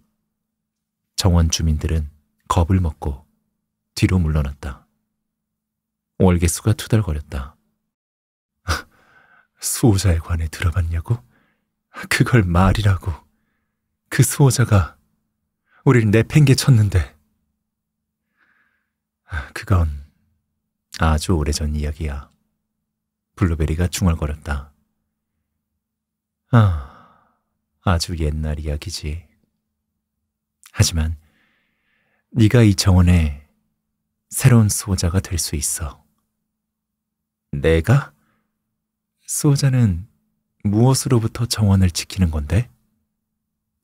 정원 주민들은 겁을 먹고 뒤로 물러났다. 월계수가 투덜거렸다. 수호자에 관해 들어봤냐고? 그걸 말이라고. 그 수호자가 우릴 내팽개쳤는데. 그건 아주 오래전 이야기야. 블루베리가 중얼거렸다. 아, 아주 옛날 이야기지. 하지만 네가 이 정원의 새로운 수호자가 될 수 있어. 내가? 수호자는 무엇으로부터 정원을 지키는 건데?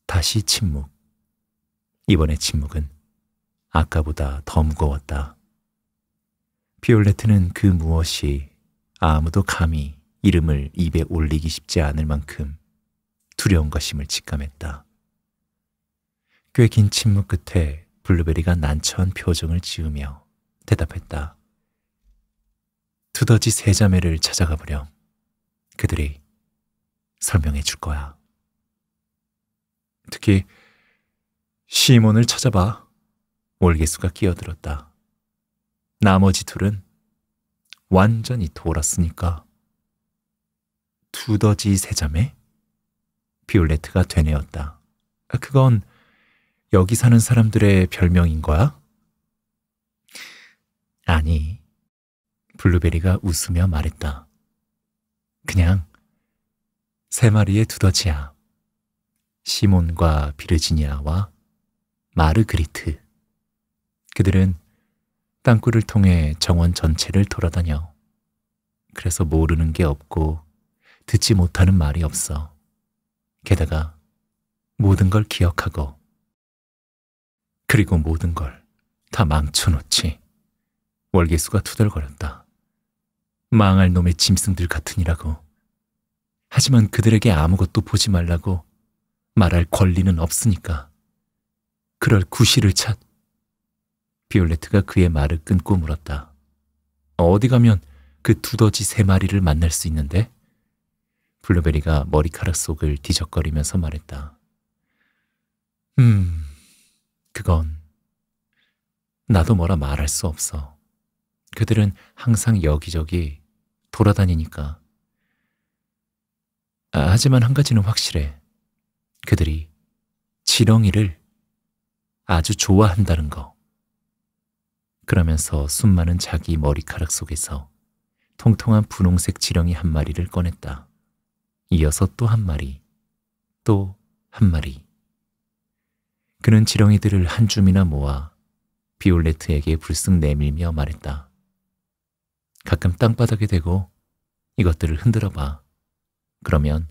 다시 침묵. 이번의 침묵은 아까보다 더 무거웠다. 비올레트는 그 무엇이 아무도 감히 이름을 입에 올리기 쉽지 않을 만큼 두려움과 심을 직감했다. 꽤 긴 침묵 끝에 블루베리가 난처한 표정을 지으며 대답했다. 두더지 세 자매를 찾아가 보렴. 그들이 설명해 줄 거야. 특히 시몬을 찾아봐. 월계수가 끼어들었다. 나머지 둘은 완전히 돌았으니까. 두더지 세 자매? 비올레트가 되뇌었다. 아, 그건 여기 사는 사람들의 별명인 거야? 아니, 블루베리가 웃으며 말했다. 그냥 세 마리의 두더지야. 시몬과 비르지니아와 마르그리트. 그들은 땅굴을 통해 정원 전체를 돌아다녀. 그래서 모르는 게 없고 듣지 못하는 말이 없어. 게다가 모든 걸 기억하고 그리고 모든 걸 다 망쳐놓지. 월계수가 투덜거렸다. 망할 놈의 짐승들 같으니라고. 하지만 그들에게 아무것도 보지 말라고 말할 권리는 없으니까. 그럴 구실을 찾. 비올레트가 그의 말을 끊고 물었다. 어디 가면 그 두더지 세 마리를 만날 수 있는데? 블루베리가 머리카락 속을 뒤적거리면서 말했다. 음, 그건 나도 뭐라 말할 수 없어. 그들은 항상 여기저기 돌아다니니까. 아, 하지만 한 가지는 확실해. 그들이 지렁이를 아주 좋아한다는 거. 그러면서 숨많은 자기 머리카락 속에서 통통한 분홍색 지렁이 한 마리를 꺼냈다. 이어서 또 한 마리, 또 한 마리. 그는 지렁이들을 한 줌이나 모아 비올레트에게 불쑥 내밀며 말했다. 가끔 땅바닥에 대고 이것들을 흔들어 봐. 그러면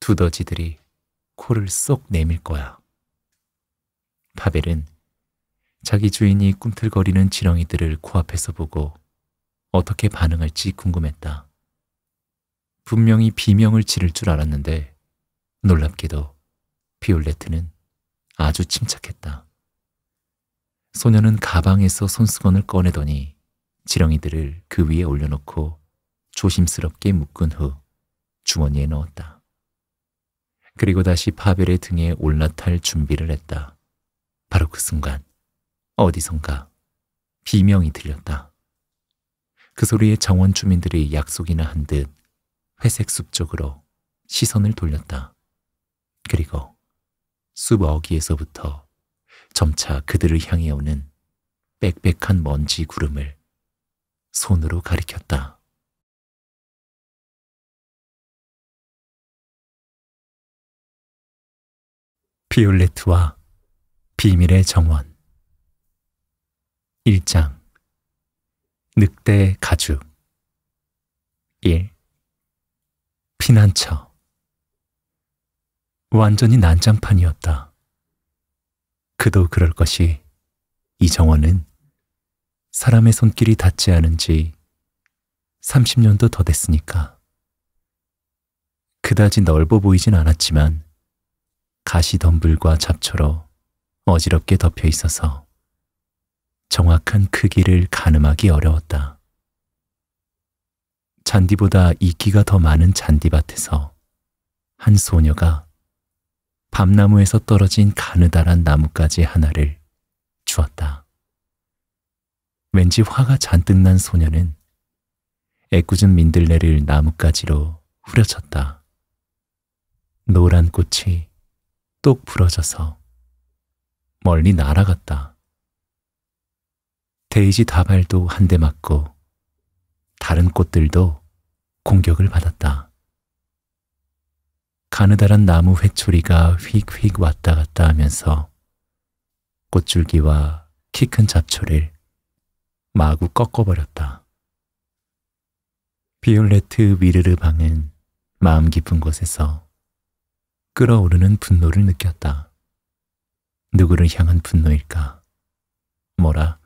두더지들이 코를 쏙 내밀 거야. 바벨은 자기 주인이 꿈틀거리는 지렁이들을 코앞에서 보고 어떻게 반응할지 궁금했다. 분명히 비명을 지를 줄 알았는데 놀랍게도 비올레트는 아주 침착했다. 소녀는 가방에서 손수건을 꺼내더니 지렁이들을 그 위에 올려놓고 조심스럽게 묶은 후 주머니에 넣었다. 그리고 다시 파벨의 등에 올라탈 준비를 했다. 바로 그 순간 어디선가 비명이 들렸다. 그 소리에 정원 주민들이 약속이나 한 듯 회색 숲 쪽으로 시선을 돌렸다. 그리고 숲 어귀에서부터 점차 그들을 향해 오는 빽빽한 먼지 구름을 손으로 가리켰다. 비올레트와 비밀의 정원 1장 늑대 가죽 1. 피난처 완전히 난장판이었다. 그도 그럴 것이 이정원은 사람의 손길이 닿지 않은 지 30년도 더 됐으니까. 그다지 넓어 보이진 않았지만 가시덤불과 잡초로 어지럽게 덮여 있어서 정확한 크기를 가늠하기 어려웠다. 잔디보다 이끼가 더 많은 잔디밭에서 한 소녀가 밤나무에서 떨어진 가느다란 나뭇가지 하나를 주었다. 왠지 화가 잔뜩 난 소녀는 애꿎은 민들레를 나뭇가지로 후려쳤다. 노란 꽃이 똑 부러져서 멀리 날아갔다. 데이지 다발도 한 대 맞고 다른 꽃들도 공격을 받았다. 가느다란 나무 회초리가 휙휙 왔다 갔다 하면서 꽃줄기와 키 큰 잡초를 마구 꺾어버렸다. 비올레트 위르르 방은 마음 깊은 곳에서 끓어오르는 분노를 느꼈다. 누구를 향한 분노일까? 뭐라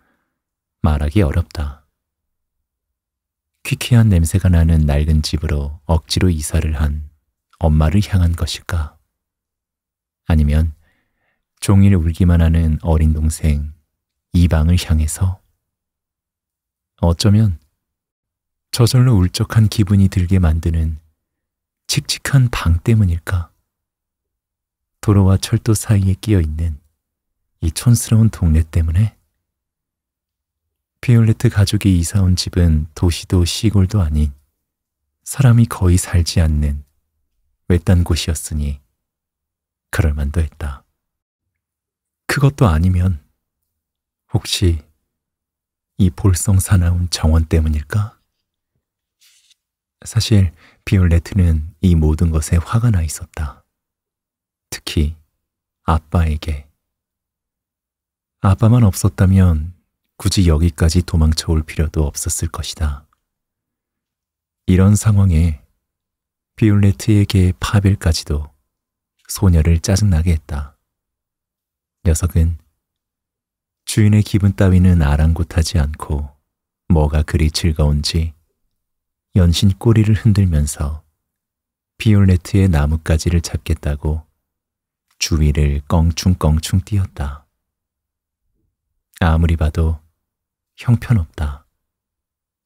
말하기 어렵다. 퀴퀴한 냄새가 나는 낡은 집으로 억지로 이사를 한 엄마를 향한 것일까? 아니면 종일 울기만 하는 어린 동생 이방을 향해서 어쩌면 저절로 울적한 기분이 들게 만드는 칙칙한 방 때문일까? 도로와 철도 사이에 끼어 있는 이 촌스러운 동네 때문에? 피올레트 가족이 이사 온 집은 도시도 시골도 아닌 사람이 거의 살지 않는 외딴 곳이었으니 그럴 만도 했다. 그것도 아니면 혹시 이 볼성 사나운 정원 때문일까? 사실 비올레트는 이 모든 것에 화가 나 있었다. 특히 아빠에게. 아빠만 없었다면 굳이 여기까지 도망쳐 올 필요도 없었을 것이다. 이런 상황에 비올레트에게 파벨까지도 소녀를 짜증나게 했다. 녀석은 주인의 기분 따위는 아랑곳하지 않고 뭐가 그리 즐거운지 연신 꼬리를 흔들면서 비올레트의 나뭇가지를 잡겠다고 주위를 껑충껑충 뛰었다. 아무리 봐도 형편없다.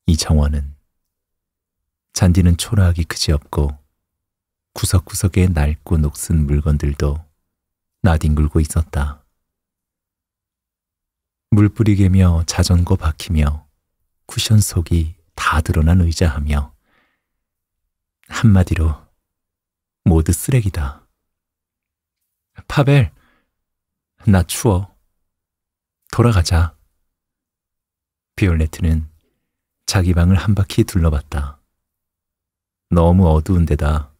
이 정원은 잔디는 초라하기 그지없고 구석구석에 낡고 녹슨 물건들도 나뒹굴고 있었다. 물 뿌리개며 자전거 박히며 쿠션 속이 다 드러난 의자하며 한마디로 모두 쓰레기다. 파벨, 나 추워. 돌아가자. 비올레트는 자기 방을 한 바퀴 둘러봤다. 너무 어두운 데다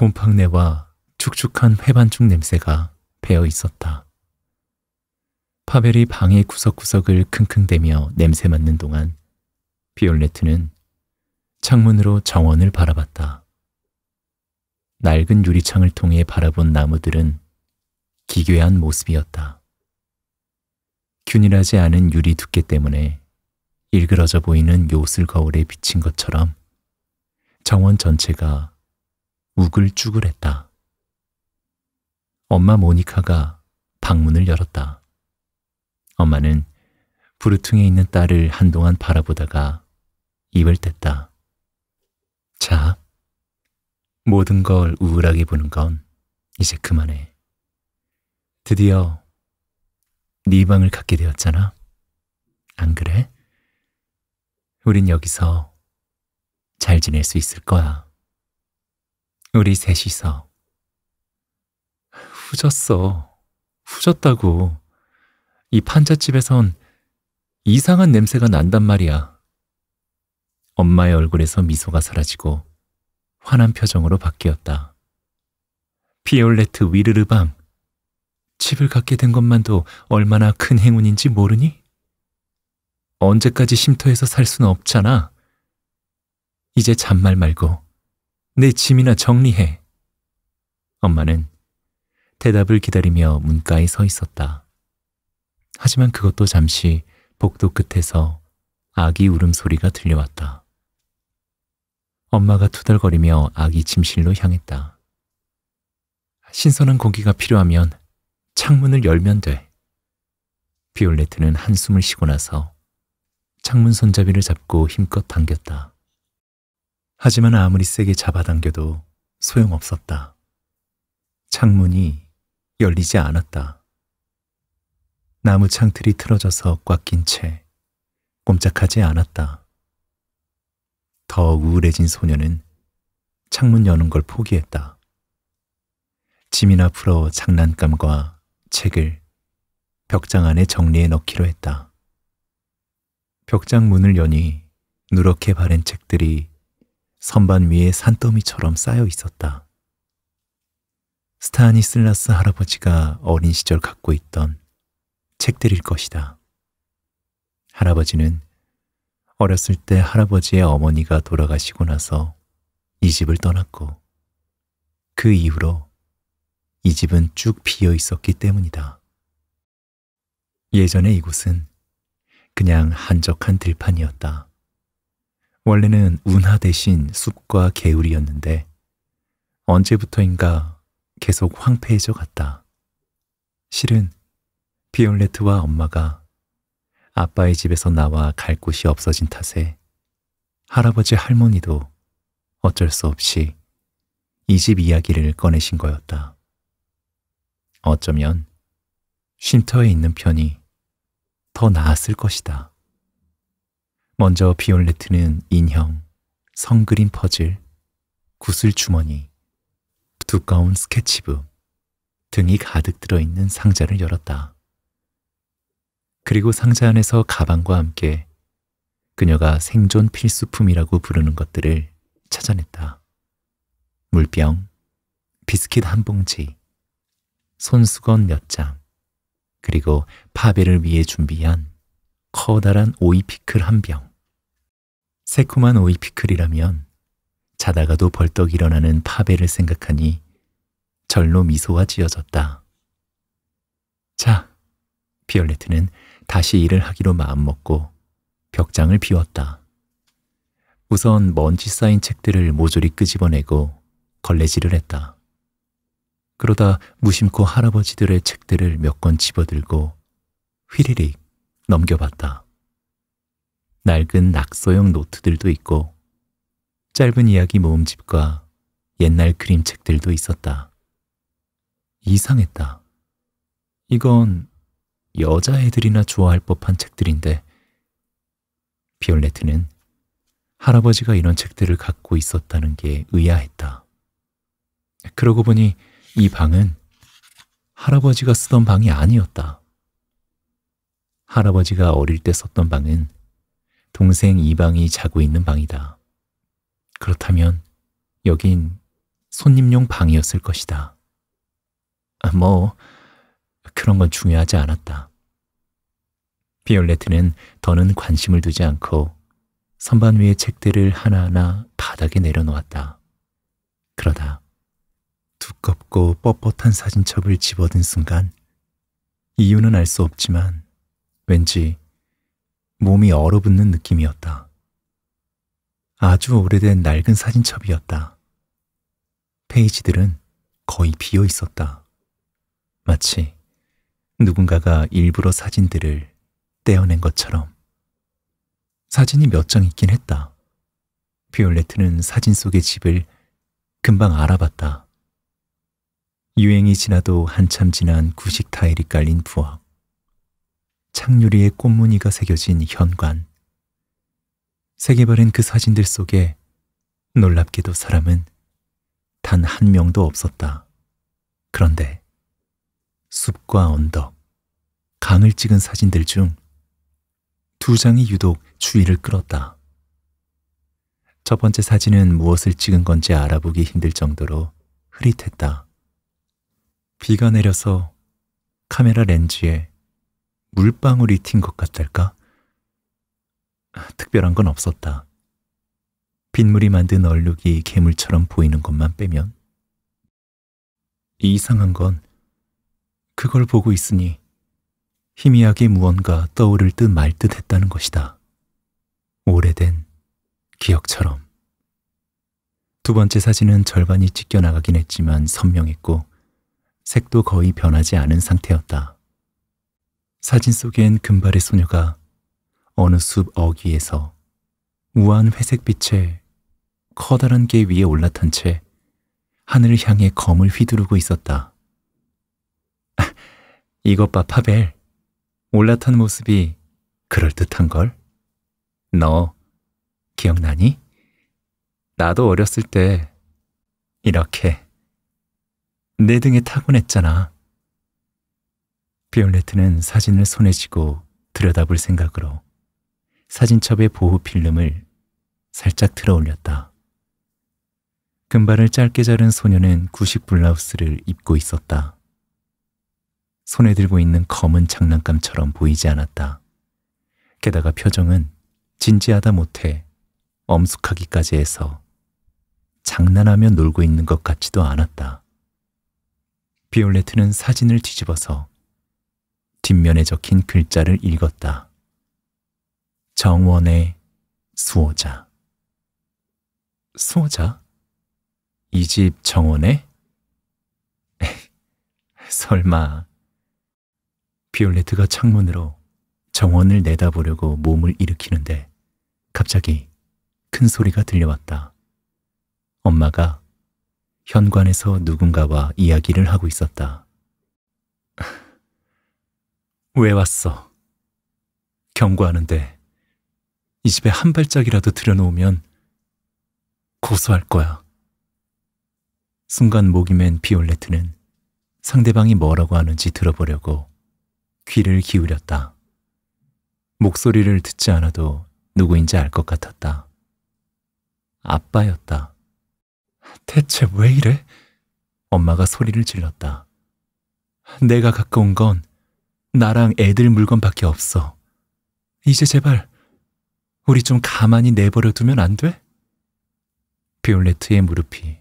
곰팡내와 축축한 회반죽 냄새가 배어 있었다. 파벨이 방의 구석구석을 킁킁대며 냄새 맡는 동안 비올레트는 창문으로 정원을 바라봤다. 낡은 유리창을 통해 바라본 나무들은 기괴한 모습이었다. 균일하지 않은 유리 두께 때문에 일그러져 보이는 요술 거울에 비친 것처럼 정원 전체가 우글쭈글했다. 엄마 모니카가 방문을 열었다. 엄마는 부르퉁에 있는 딸을 한동안 바라보다가 입을 뗐다. 자, 모든 걸 우울하게 보는 건 이제 그만해. 드디어 네 방을 갖게 되었잖아. 안 그래? 우린 여기서 잘 지낼 수 있을 거야. 우리 셋이서. 후졌어. 후졌다고. 이 판잣집에선 이상한 냄새가 난단 말이야. 엄마의 얼굴에서 미소가 사라지고 환한 표정으로 바뀌었다. 피올레트 위르르방. 집을 갖게 된 것만도 얼마나 큰 행운인지 모르니? 언제까지 쉼터에서 살 수는 없잖아. 이제 잔말 말고 내 짐이나 정리해. 엄마는 대답을 기다리며 문가에 서 있었다. 하지만 그것도 잠시 복도 끝에서 아기 울음소리가 들려왔다. 엄마가 투덜거리며 아기 침실로 향했다. 신선한 공기가 필요하면 창문을 열면 돼. 비올레트는 한숨을 쉬고 나서 창문 손잡이를 잡고 힘껏 당겼다. 하지만 아무리 세게 잡아당겨도 소용없었다. 창문이 열리지 않았다. 나무 창틀이 틀어져서 꽉 낀 채 꼼짝하지 않았다. 더 우울해진 소녀는 창문 여는 걸 포기했다. 짐이나 풀어 장난감과 책을 벽장 안에 정리해 넣기로 했다. 벽장 문을 여니 누렇게 바른 책들이 선반 위에 산더미처럼 쌓여 있었다. 스타니슬라스 할아버지가 어린 시절 갖고 있던 책들일 것이다. 할아버지는 어렸을 때 할아버지의 어머니가 돌아가시고 나서 이 집을 떠났고 그 이후로 이 집은 쭉 비어 있었기 때문이다. 예전에 이곳은 그냥 한적한 들판이었다. 원래는 운하 대신 숲과 개울이었는데 언제부터인가 계속 황폐해져 갔다. 실은 비올레트와 엄마가 아빠의 집에서 나와 갈 곳이 없어진 탓에 할아버지 할머니도 어쩔 수 없이 이 집 이야기를 꺼내신 거였다. 어쩌면 쉼터에 있는 편이 더 나았을 것이다. 먼저 비올레트는 인형, 성그림 퍼즐, 구슬주머니, 두꺼운 스케치북 등이 가득 들어있는 상자를 열었다. 그리고 상자 안에서 가방과 함께 그녀가 생존 필수품이라고 부르는 것들을 찾아냈다. 물병, 비스킷 한 봉지, 손수건 몇 장, 그리고 파베를 위해 준비한 커다란 오이 피클 한 병. 새콤한 오이 피클이라면 자다가도 벌떡 일어나는 파베를 생각하니 절로 미소가 지어졌다. 자, 비올레트는 다시 일을 하기로 마음먹고 벽장을 비웠다. 우선 먼지 쌓인 책들을 모조리 끄집어내고 걸레질을 했다. 그러다 무심코 할아버지들의 책들을 몇 권 집어들고 휘리릭 넘겨봤다. 낡은 낙서용 노트들도 있고 짧은 이야기 모음집과 옛날 그림책들도 있었다. 이상했다. 이건 여자애들이나 좋아할 법한 책들인데 비올레트는 할아버지가 이런 책들을 갖고 있었다는 게 의아했다. 그러고 보니 이 방은 할아버지가 쓰던 방이 아니었다. 할아버지가 어릴 때 썼던 방은 동생 이방이 자고 있는 방이다. 그렇다면 여긴 손님용 방이었을 것이다. 아, 뭐, 그런 건 중요하지 않았다. 비올레트는 더는 관심을 두지 않고 선반 위의 책들을 하나하나 바닥에 내려놓았다. 그러다 두껍고 뻣뻣한 사진첩을 집어든 순간 이유는 알 수 없지만 왠지 몸이 얼어붙는 느낌이었다. 아주 오래된 낡은 사진첩이었다. 페이지들은 거의 비어 있었다. 마치 누군가가 일부러 사진들을 떼어낸 것처럼. 사진이 몇 장 있긴 했다. 비올레트는 사진 속의 집을 금방 알아봤다. 유행이 지나도 한참 지난 구식 타일이 깔린 부엌. 창유리의 꽃무늬가 새겨진 현관. 세계바른 그 사진들 속에 놀랍게도 사람은 단 한 명도 없었다. 그런데 숲과 언덕, 강을 찍은 사진들 중 두 장이 유독 주의를 끌었다. 첫 번째 사진은 무엇을 찍은 건지 알아보기 힘들 정도로 흐릿했다. 비가 내려서 카메라 렌즈에 물방울이 튄 것 같달까? 특별한 건 없었다. 빗물이 만든 얼룩이 괴물처럼 보이는 것만 빼면. 이상한 건 그걸 보고 있으니 희미하게 무언가 떠오를 듯 말듯 했다는 것이다. 오래된 기억처럼. 두 번째 사진은 절반이 찢겨나가긴 했지만 선명했고 색도 거의 변하지 않은 상태였다. 사진 속엔 금발의 소녀가 어느 숲 어귀에서 우아한 회색빛의 커다란 개 위에 올라탄 채 하늘을 향해 검을 휘두르고 있었다. 아, 이것 봐, 파벨. 올라탄 모습이 그럴듯한걸? 너 기억나니? 나도 어렸을 때 이렇게 내 등에 타곤했잖아. 비올레트는 사진을 손에 쥐고 들여다볼 생각으로 사진첩의 보호 필름을 살짝 틀어 올렸다. 금발을 짧게 자른 소녀는 구식 블라우스를 입고 있었다. 손에 들고 있는 검은 장난감처럼 보이지 않았다. 게다가 표정은 진지하다 못해 엄숙하기까지 해서 장난하며 놀고 있는 것 같지도 않았다. 비올레트는 사진을 뒤집어서 뒷면에 적힌 글자를 읽었다. 정원의 수호자. 수호자? 이 집 정원에? 설마. 비올레트가 창문으로 정원을 내다보려고 몸을 일으키는데 갑자기 큰 소리가 들려왔다. 엄마가 현관에서 누군가와 이야기를 하고 있었다. 왜 왔어? 경고하는데 이 집에 한 발짝이라도 들여놓으면 고소할 거야. 순간 목이 맨 비올레트는 상대방이 뭐라고 하는지 들어보려고 귀를 기울였다. 목소리를 듣지 않아도 누구인지 알 것 같았다. 아빠였다. 대체 왜 이래? 엄마가 소리를 질렀다. 내가 가까운 건 나랑 애들 물건밖에 없어. 이제 제발 우리 좀 가만히 내버려 두면 안 돼? 비올레트의 무릎이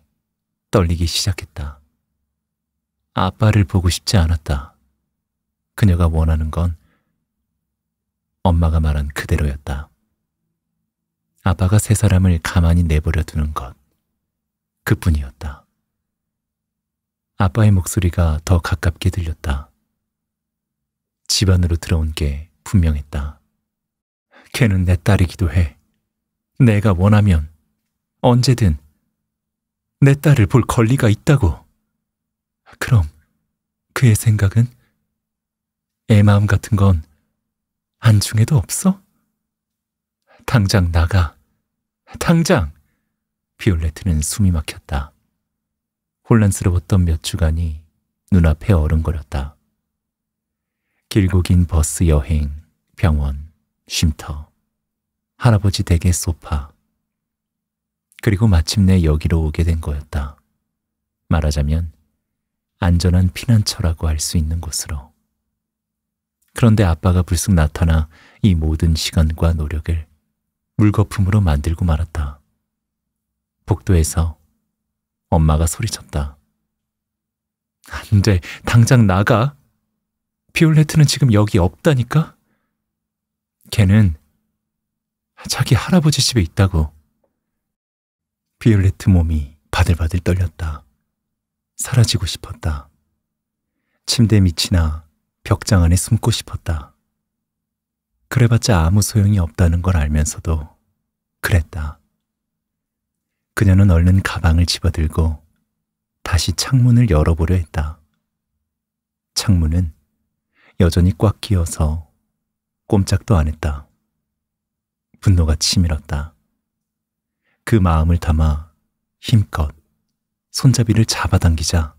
떨리기 시작했다. 아빠를 보고 싶지 않았다. 그녀가 원하는 건 엄마가 말한 그대로였다. 아빠가 세 사람을 가만히 내버려 두는 것. 그뿐이었다. 아빠의 목소리가 더 가깝게 들렸다. 집안으로 들어온 게 분명했다. 걔는 내 딸이기도 해. 내가 원하면 언제든 내 딸을 볼 권리가 있다고. 그럼 그의 생각은 애 마음 같은 건 안중에도 없어? 당장 나가. 당장! 비올레트는 숨이 막혔다. 혼란스러웠던 몇 주간이 눈앞에 어른거렸다. 길고 긴 버스 여행, 병원, 쉼터, 할아버지 댁의 소파. 그리고 마침내 여기로 오게 된 거였다. 말하자면 안전한 피난처라고 할 수 있는 곳으로. 그런데 아빠가 불쑥 나타나 이 모든 시간과 노력을 물거품으로 만들고 말았다. 복도에서 엄마가 소리쳤다. 안 돼, 당장 나가! 비올레트는 지금 여기 없다니까? 걔는 자기 할아버지 집에 있다고. 비올레트 몸이 바들바들 떨렸다. 사라지고 싶었다. 침대 밑이나 벽장 안에 숨고 싶었다. 그래봤자 아무 소용이 없다는 걸 알면서도 그랬다. 그녀는 얼른 가방을 집어들고 다시 창문을 열어보려 했다. 창문은 여전히 꽉 끼어서 꼼짝도 안 했다. 분노가 치밀었다. 그 마음을 담아 힘껏 손잡이를 잡아당기자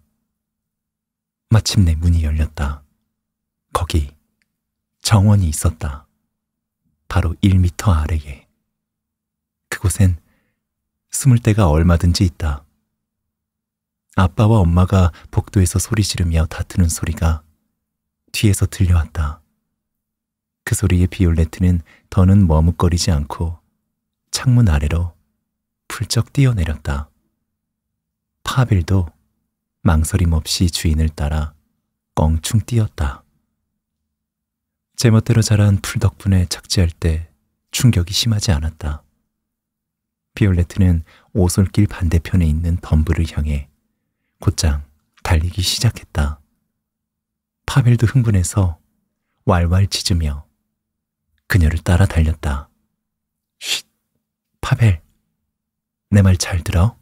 마침내 문이 열렸다. 거기 정원이 있었다. 바로 1미터 아래에. 그곳엔 숨을 때가 얼마든지 있다. 아빠와 엄마가 복도에서 소리 지르며 다투는 소리가 뒤에서 들려왔다. 그 소리에 비올레트는 더는 머뭇거리지 않고 창문 아래로 훌쩍 뛰어내렸다. 파빌도 망설임 없이 주인을 따라 껑충 뛰었다. 제멋대로 자란 풀 덕분에 착지할 때 충격이 심하지 않았다. 비올레트는 오솔길 반대편에 있는 덤불을 향해 곧장 달리기 시작했다. 파벨도 흥분해서 왈왈 짖으며 그녀를 따라 달렸다. 쉿, 파벨, 내 말 잘 들어?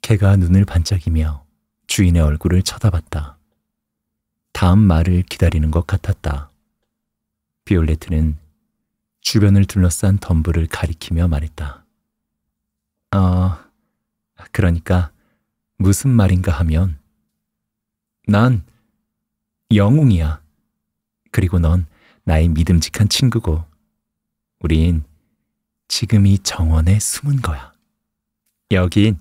개가 눈을 반짝이며 주인의 얼굴을 쳐다봤다. 다음 말을 기다리는 것 같았다. 비올레트는 주변을 둘러싼 덤불을 가리키며 말했다. 어, 그러니까 무슨 말인가 하면 난 영웅이야. 그리고 넌 나의 믿음직한 친구고, 우린 지금이 정원에 숨은 거야. 여긴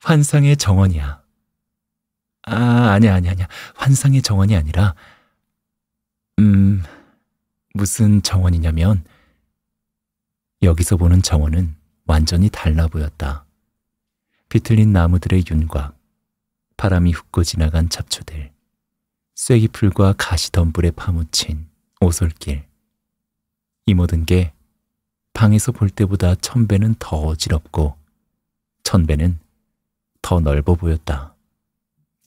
환상의 정원이야. 아, 아니야, 아니야, 아니야. 환상의 정원이 아니라, 음, 무슨 정원이냐면, 여기서 보는 정원은 완전히 달라 보였다. 비틀린 나무들의 윤곽, 바람이 훑고 지나간 잡초들, 쐐기풀과 가시덤불에 파묻힌 오솔길. 이 모든 게 방에서 볼 때보다 천 배는 더 어지럽고 천 배는 더 넓어 보였다.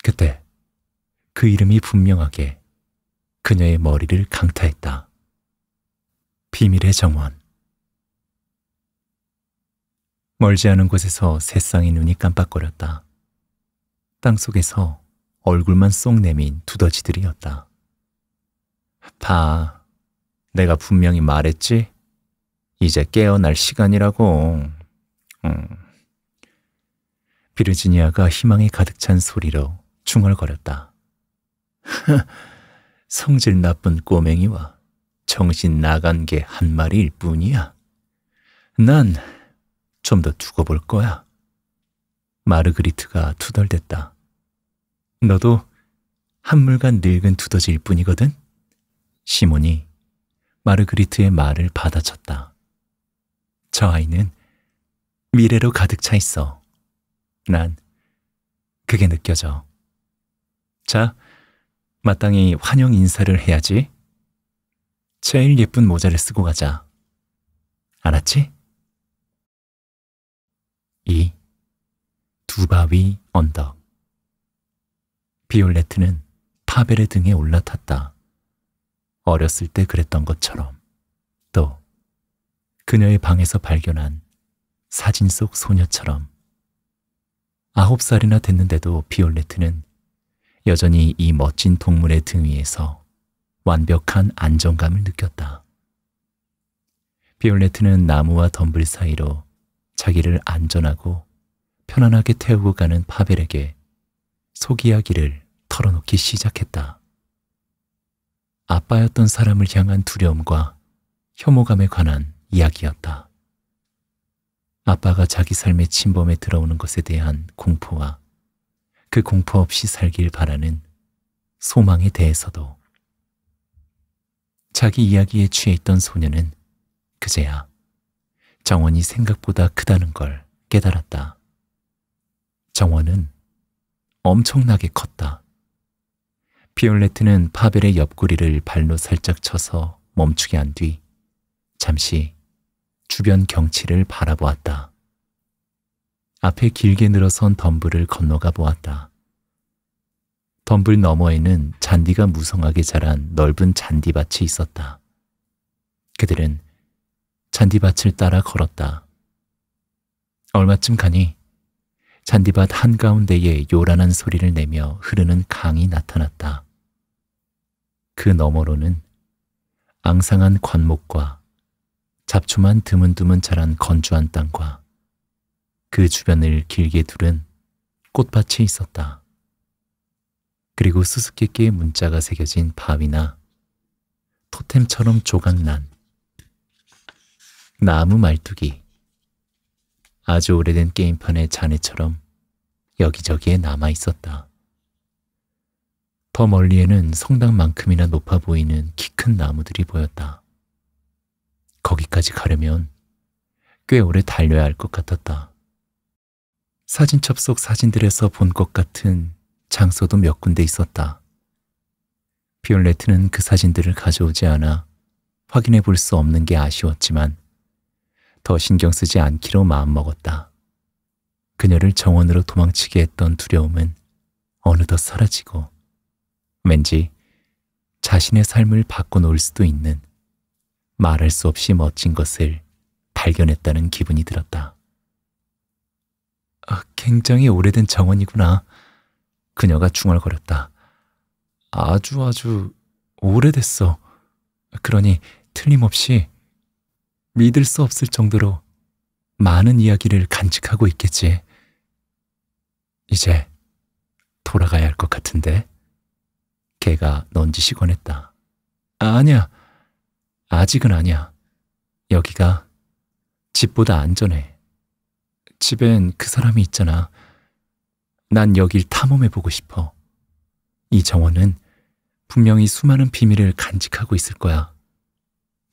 그때 그 이름이 분명하게 그녀의 머리를 강타했다. 비밀의 정원. 멀지 않은 곳에서 새쌍의 눈이 깜빡거렸다. 땅 속에서 얼굴만 쏙 내민 두더지들이었다. 봐, 내가 분명히 말했지? 이제 깨어날 시간이라고. 음. 비르지니아가 희망에 가득 찬 소리로 중얼거렸다. 성질 나쁜 꼬맹이와 정신 나간 게 한 마리일 뿐이야. 난 좀 더 두고 볼 거야. 마르그리트가 투덜댔다. 너도 한물간 늙은 두더지일 뿐이거든? 시몬이 마르그리트의 말을 받아쳤다. 저 아이는 미래로 가득 차 있어. 난 그게 느껴져. 자, 마땅히 환영 인사를 해야지. 제일 예쁜 모자를 쓰고 가자. 알았지? 2. 두바위 언덕 비올레트는 파벨의 등에 올라탔다. 어렸을 때 그랬던 것처럼 또 그녀의 방에서 발견한 사진 속 소녀처럼 아홉 살이나 됐는데도 비올레트는 여전히 이 멋진 동물의 등 위에서 완벽한 안정감을 느꼈다. 비올레트는 나무와 덤불 사이로 자기를 안전하고 편안하게 태우고 가는 파벨에게 속이야기를 털어놓기 시작했다. 아빠였던 사람을 향한 두려움과 혐오감에 관한 이야기였다. 아빠가 자기 삶의 침범에 들어오는 것에 대한 공포와 그 공포 없이 살길 바라는 소망에 대해서도 자기 이야기에 취해 있던 소녀는 그제야 정원이 생각보다 크다는 걸 깨달았다. 정원은 엄청나게 컸다. 피올레트는 파벨의 옆구리를 발로 살짝 쳐서 멈추게 한 뒤 잠시 주변 경치를 바라보았다. 앞에 길게 늘어선 덤불을 건너가 보았다. 덤불 너머에는 잔디가 무성하게 자란 넓은 잔디밭이 있었다. 그들은 잔디밭을 따라 걸었다. 얼마쯤 가니 잔디밭 한가운데에 요란한 소리를 내며 흐르는 강이 나타났다. 그 너머로는 앙상한 관목과 잡초만 드문드문 자란 건조한 땅과 그 주변을 길게 두른 꽃밭이 있었다. 그리고 수수께끼의 문자가 새겨진 바위나 토템처럼 조각난 나무 말뚝이 아주 오래된 게임판의 잔해처럼 여기저기에 남아 있었다. 더 멀리에는 성당만큼이나 높아 보이는 키 큰 나무들이 보였다. 거기까지 가려면 꽤 오래 달려야 할 것 같았다. 사진첩 속 사진들에서 본 것 같은 장소도 몇 군데 있었다. 비올레트는 그 사진들을 가져오지 않아 확인해 볼 수 없는 게 아쉬웠지만 더 신경 쓰지 않기로 마음먹었다. 그녀를 정원으로 도망치게 했던 두려움은 어느덧 사라지고 왠지 자신의 삶을 바꿔놓을 수도 있는 말할 수 없이 멋진 것을 발견했다는 기분이 들었다. 아, 굉장히 오래된 정원이구나. 그녀가 중얼거렸다. 아주 아주 오래됐어. 그러니 틀림없이 믿을 수 없을 정도로 많은 이야기를 간직하고 있겠지. 이제 돌아가야 할 것 같은데. 걔가 넌지시 권했다. 아, 니야 아직은 아니야. 여기가 집보다 안전해. 집엔 그 사람이 있잖아. 난 여길 탐험해보고 싶어. 이 정원은 분명히 수많은 비밀을 간직하고 있을 거야.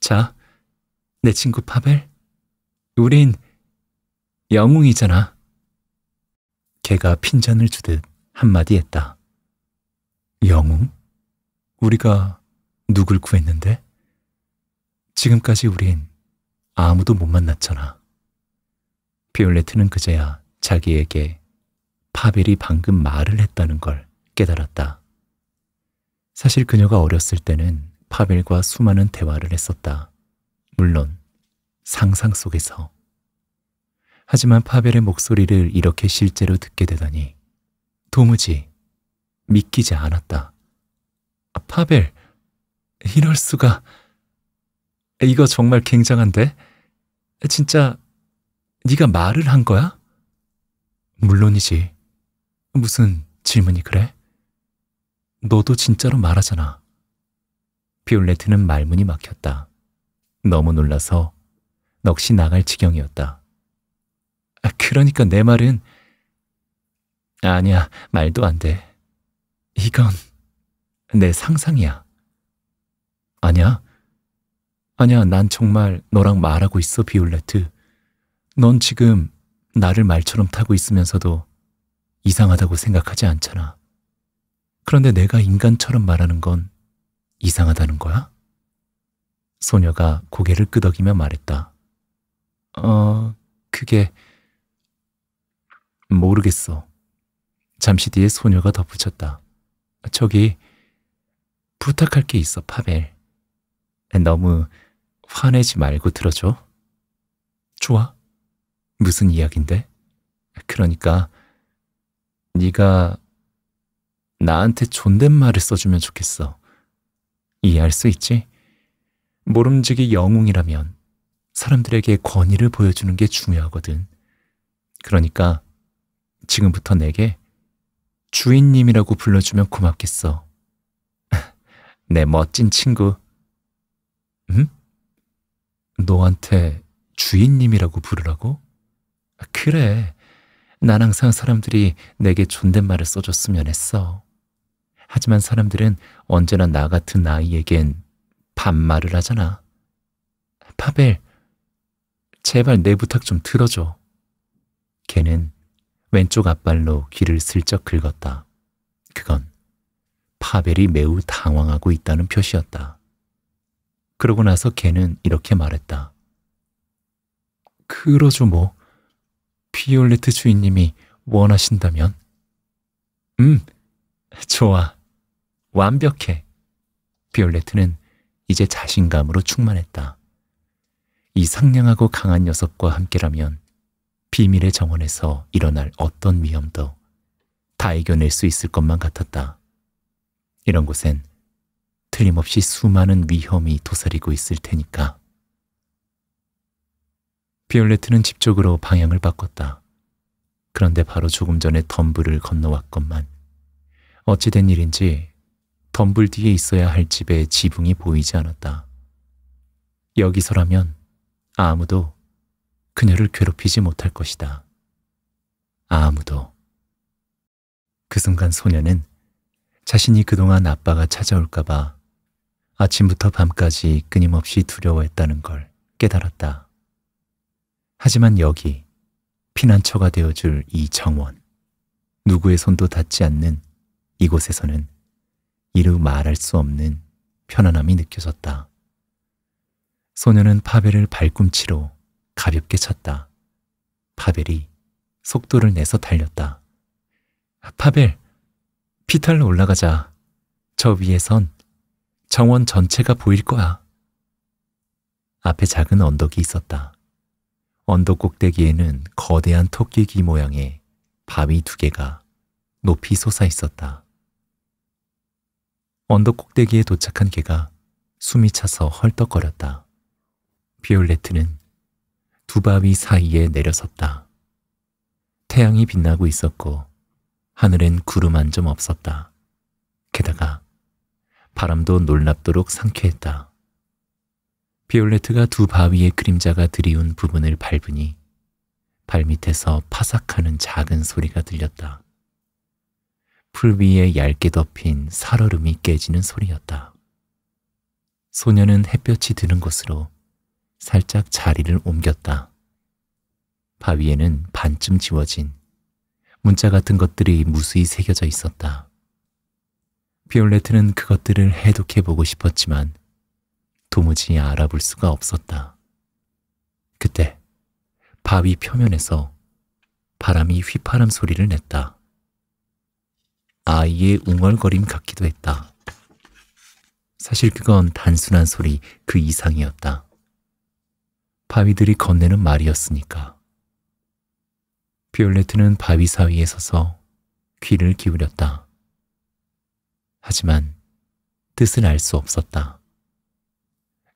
자, 내 친구 파벨? 우린 영웅이잖아. 걔가 핀잔을 주듯 한마디 했다. 영웅? 우리가 누굴 구했는데? 지금까지 우린 아무도 못 만났잖아. 비올레트는 그제야 자기에게 파벨이 방금 말을 했다는 걸 깨달았다. 사실 그녀가 어렸을 때는 파벨과 수많은 대화를 했었다. 물론 상상 속에서. 하지만 파벨의 목소리를 이렇게 실제로 듣게 되다니 도무지 믿기지 않았다. 아, 파벨, 이럴 수가. 이거 정말 굉장한데? 진짜 네가 말을 한 거야? 물론이지. 무슨 질문이 그래? 너도 진짜로 말하잖아. 비올레트는 말문이 막혔다. 너무 놀라서 넋이 나갈 지경이었다. 아, 그러니까 내 말은 아니야, 말도 안 돼. 이건 내 상상이야. 아니야. 아니야, 난 정말 너랑 말하고 있어, 비올레트. 넌 지금 나를 말처럼 타고 있으면서도 이상하다고 생각하지 않잖아. 그런데 내가 인간처럼 말하는 건 이상하다는 거야? 소녀가 고개를 끄덕이며 말했다. 어, 그게 모르겠어. 잠시 뒤에 소녀가 덧붙였다. 저기 부탁할 게 있어, 파벨. 너무 화내지 말고 들어줘. 좋아. 무슨 이야긴데? 그러니까 네가 나한테 존댓말을 써주면 좋겠어. 이해할 수 있지? 모름지기 영웅이라면 사람들에게 권위를 보여주는 게 중요하거든. 그러니까 지금부터 내게 주인님이라고 불러주면 고맙겠어. 내 멋진 친구. 응? 너한테 주인님이라고 부르라고? 그래. 난 항상 사람들이 내게 존댓말을 써줬으면 했어. 하지만 사람들은 언제나 나 같은 나이에겐 반말을 하잖아. 파벨, 제발 내 부탁 좀 들어줘. 걔는 왼쪽 앞발로 귀를 슬쩍 긁었다. 그건 파벨이 매우 당황하고 있다는 표시였다. 그러고 나서 걔는 이렇게 말했다. 그러죠 뭐. 비올레트 주인님이 원하신다면. 음, 좋아. 완벽해. 비올레트는 이제 자신감으로 충만했다. 이 상냥하고 강한 녀석과 함께라면 비밀의 정원에서 일어날 어떤 위험도 다 이겨낼 수 있을 것만 같았다. 이런 곳엔 틀림없이 수많은 위험이 도사리고 있을 테니까. 비올레트는 집 쪽으로 방향을 바꿨다. 그런데 바로 조금 전에 덤불을 건너왔건만 어찌된 일인지 덤불 뒤에 있어야 할집에 지붕이 보이지 않았다. 여기서라면 아무도 그녀를 괴롭히지 못할 것이다. 아무도. 그 순간 소녀는 자신이 그동안 아빠가 찾아올까봐 아침부터 밤까지 끊임없이 두려워했다는 걸 깨달았다. 하지만 여기 피난처가 되어줄 이 정원, 누구의 손도 닿지 않는 이곳에서는 이루 말할 수 없는 편안함이 느껴졌다. 소녀는 파벨을 발꿈치로 가볍게 쳤다. 파벨이 속도를 내서 달렸다. 파벨, 피탈로 올라가자. 저 위에선 정원 전체가 보일 거야. 앞에 작은 언덕이 있었다. 언덕 꼭대기에는 거대한 토끼귀 모양의 바위 두 개가 높이 솟아 있었다. 언덕 꼭대기에 도착한 개가 숨이 차서 헐떡거렸다. 비올레트는 두 바위 사이에 내려섰다. 태양이 빛나고 있었고 하늘엔 구름 한 점 없었다. 게다가 바람도 놀랍도록 상쾌했다. 비올레트가 두 바위의 그림자가 드리운 부분을 밟으니 발밑에서 파삭하는 작은 소리가 들렸다. 풀 위에 얇게 덮인 살얼음이 깨지는 소리였다. 소녀는 햇볕이 드는 곳으로 살짝 자리를 옮겼다. 바위에는 반쯤 지워진 문자 같은 것들이 무수히 새겨져 있었다. 비올레트는 그것들을 해독해보고 싶었지만 도무지 알아볼 수가 없었다. 그때 바위 표면에서 바람이 휘파람 소리를 냈다. 아이의 웅얼거림 같기도 했다. 사실 그건 단순한 소리 그 이상이었다. 바위들이 건네는 말이었으니까. 비올레트는 바위 사이에 서서 귀를 기울였다. 하지만 뜻은 알 수 없었다.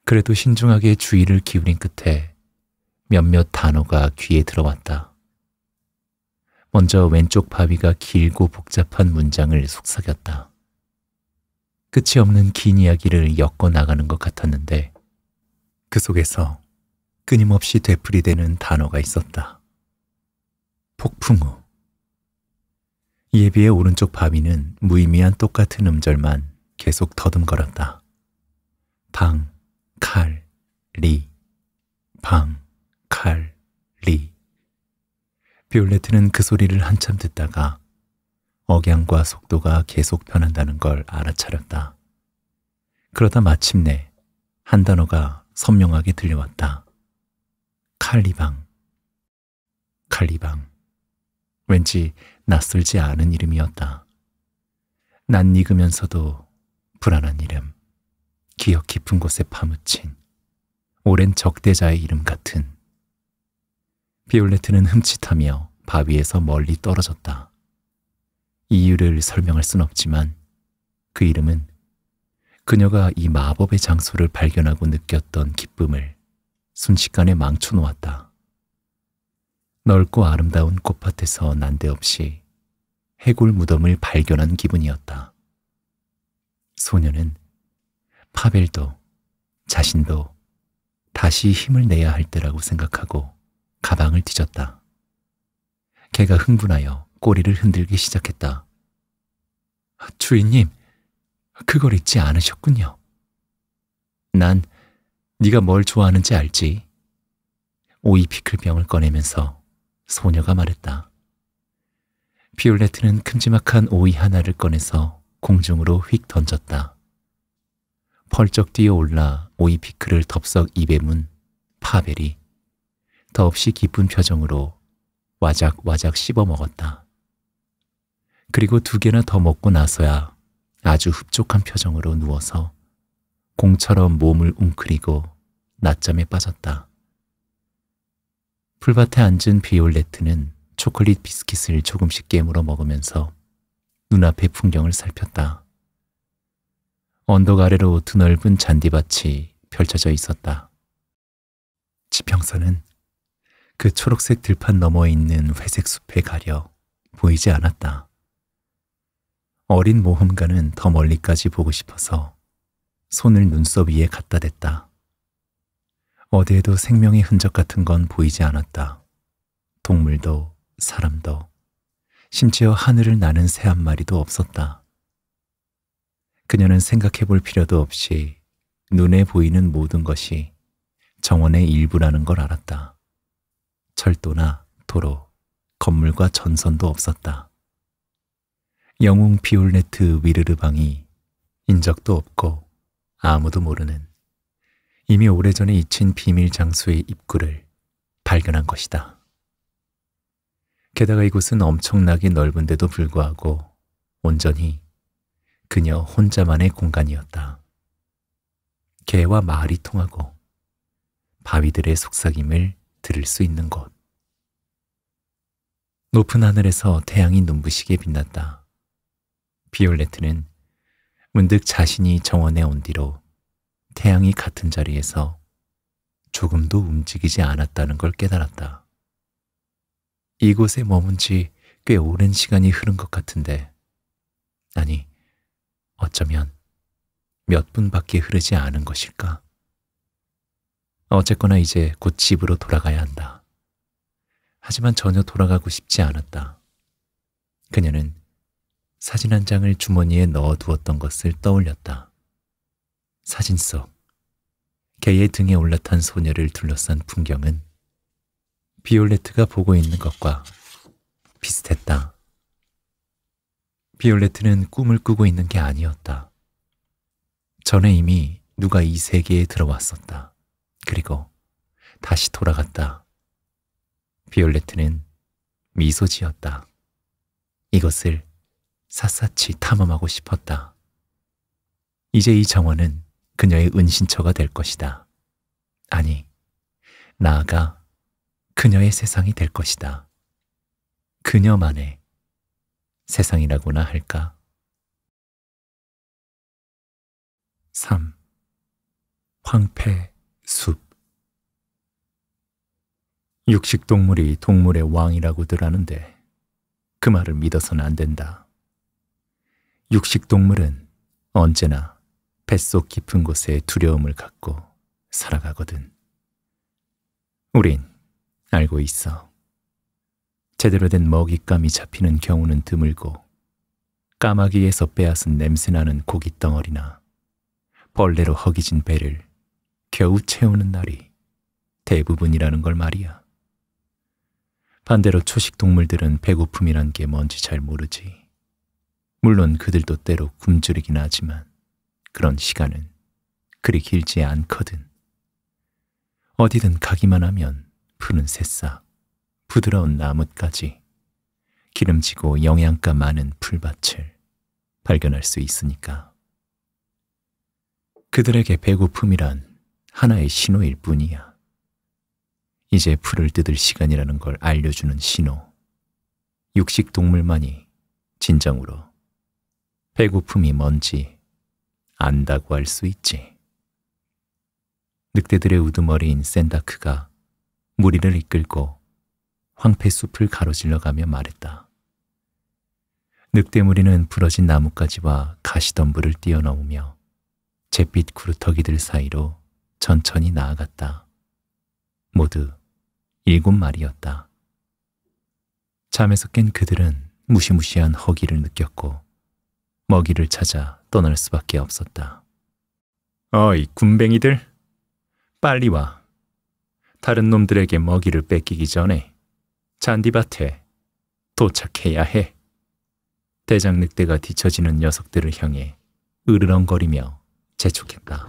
그래도 신중하게 주의를 기울인 끝에 몇몇 단어가 귀에 들어왔다. 먼저 왼쪽 바위가 길고 복잡한 문장을 속삭였다. 끝이 없는 긴 이야기를 엮어 나가는 것 같았는데 그 속에서 끊임없이 되풀이되는 단어가 있었다. 폭풍우. 예비의 오른쪽 바위는 무의미한 똑같은 음절만 계속 더듬거렸다. 방, 비올레트는 그 소리를 한참 듣다가 억양과 속도가 계속 변한다는 걸 알아차렸다. 그러다 마침내 한 단어가 선명하게 들려왔다. 칼리방. 칼리방. 왠지 낯설지 않은 이름이었다. 낯익으면서도 불안한 이름. 기억 깊은 곳에 파묻힌 오랜 적대자의 이름 같은 비올레트는 흠칫하며 바위에서 멀리 떨어졌다. 이유를 설명할 순 없지만 그 이름은 그녀가 이 마법의 장소를 발견하고 느꼈던 기쁨을 순식간에 망쳐놓았다. 넓고 아름다운 꽃밭에서 난데없이 해골 무덤을 발견한 기분이었다. 소녀는 파벨도 자신도 다시 힘을 내야 할 때라고 생각하고 가방을 뒤졌다. 개가 흥분하여 꼬리를 흔들기 시작했다. 주인님, 그걸 잊지 않으셨군요. 난 네가 뭘 좋아하는지 알지. 오이 피클병을 꺼내면서 소녀가 말했다. 비올레트는 큼지막한 오이 하나를 꺼내서 공중으로 휙 던졌다. 펄쩍 뛰어올라 오이 피클을 덥석 입에 문 파벨이 더없이 기쁜 표정으로 와작와작 씹어 먹었다. 그리고 두 개나 더 먹고 나서야 아주 흡족한 표정으로 누워서 공처럼 몸을 웅크리고 낮잠에 빠졌다. 풀밭에 앉은 비올레트는 초콜릿 비스킷을 조금씩 깨물어 먹으면서 눈앞의 풍경을 살폈다. 언덕 아래로 드넓은 잔디밭이 펼쳐져 있었다. 지평선은 그 초록색 들판 너머에 있는 회색 숲에 가려 보이지 않았다. 어린 모험가는 더 멀리까지 보고 싶어서 손을 눈썹 위에 갖다 댔다. 어디에도 생명의 흔적 같은 건 보이지 않았다. 동물도 사람도 심지어 하늘을 나는 새 한 마리도 없었다. 그녀는 생각해 볼 필요도 없이 눈에 보이는 모든 것이 정원의 일부라는 걸 알았다. 철도나 도로, 건물과 전선도 없었다. 영웅 비올레트 위르르 방이 인적도 없고 아무도 모르는 이미 오래전에 잊힌 비밀 장소의 입구를 발견한 것이다. 게다가 이곳은 엄청나게 넓은데도 불구하고 온전히 그녀 혼자만의 공간이었다. 개와 말이 통하고 바위들의 속삭임을 들을 수 있는 곳. 높은 하늘에서 태양이 눈부시게 빛났다. 비올레트는 문득 자신이 정원에 온 뒤로 태양이 같은 자리에서 조금도 움직이지 않았다는 걸 깨달았다. 이곳에 머문 지 꽤 오랜 시간이 흐른 것 같은데, 아니, 어쩌면 몇 분밖에 흐르지 않은 것일까? 어쨌거나 이제 곧 집으로 돌아가야 한다. 하지만 전혀 돌아가고 싶지 않았다. 그녀는 사진 한 장을 주머니에 넣어두었던 것을 떠올렸다. 사진 속 개의 등에 올라탄 소녀를 둘러싼 풍경은 비올레트가 보고 있는 것과 비슷했다. 비올레트는 꿈을 꾸고 있는 게 아니었다. 전에 이미 누가 이 세계에 들어왔었다. 그리고 다시 돌아갔다. 비올레트는 미소 지었다. 이것을 샅샅이 탐험하고 싶었다. 이제 이 정원은 그녀의 은신처가 될 것이다. 아니, 나아가 그녀의 세상이 될 것이다. 그녀만의 세상이라고나 할까? 3. 황폐 숲. 육식동물이 동물의 왕이라고들 하는데 그 말을 믿어서는 안 된다. 육식동물은 언제나 뱃속 깊은 곳에 두려움을 갖고 살아가거든. 우린 알고 있어. 제대로 된 먹잇감이 잡히는 경우는 드물고 까마귀에서 빼앗은 냄새나는 고깃덩어리나 벌레로 허기진 배를 겨우 채우는 날이 대부분이라는 걸 말이야. 반대로 초식 동물들은 배고픔이란 게 뭔지 잘 모르지. 물론 그들도 때로 굶주리긴 하지만 그런 시간은 그리 길지 않거든. 어디든 가기만 하면 푸른 새싹, 부드러운 나뭇가지, 기름지고 영양가 많은 풀밭을 발견할 수 있으니까. 그들에게 배고픔이란 하나의 신호일 뿐이야. 이제 풀을 뜯을 시간이라는 걸 알려주는 신호. 육식 동물만이 진정으로 배고픔이 뭔지 안다고 할 수 있지. 늑대들의 우두머리인 샌다크가 무리를 이끌고 황폐숲을 가로질러 가며 말했다. 늑대 무리는 부러진 나뭇가지와 가시덤불을 뛰어넘으며 잿빛 구루터기들 사이로 천천히 나아갔다. 모두 일곱 마리였다. 잠에서 깬 그들은 무시무시한 허기를 느꼈고 먹이를 찾아 떠날 수밖에 없었다. 어이 군뱅이들 빨리 와. 다른 놈들에게 먹이를 뺏기기 전에 잔디밭에 도착해야 해. 대장 늑대가 뒤처지는 녀석들을 향해 으르렁거리며 재촉했다.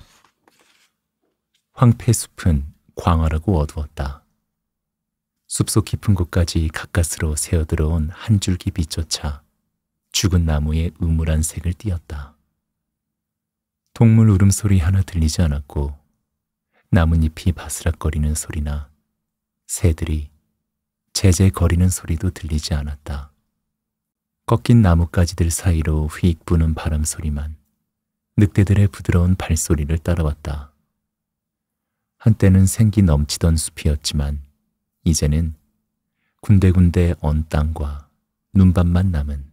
황폐숲은 광활하고 어두웠다. 숲속 깊은 곳까지 가까스로 새어들어온 한 줄기 빛조차 죽은 나무의 우물한 색을 띄었다. 동물 울음소리 하나 들리지 않았고 나뭇잎이 바스락거리는 소리나 새들이 제제거리는 소리도 들리지 않았다. 꺾인 나뭇가지들 사이로 휙 부는 바람 소리만 늑대들의 부드러운 발소리를 따라왔다. 한때는 생기 넘치던 숲이었지만 이제는 군데군데 언 땅과 눈밭만 남은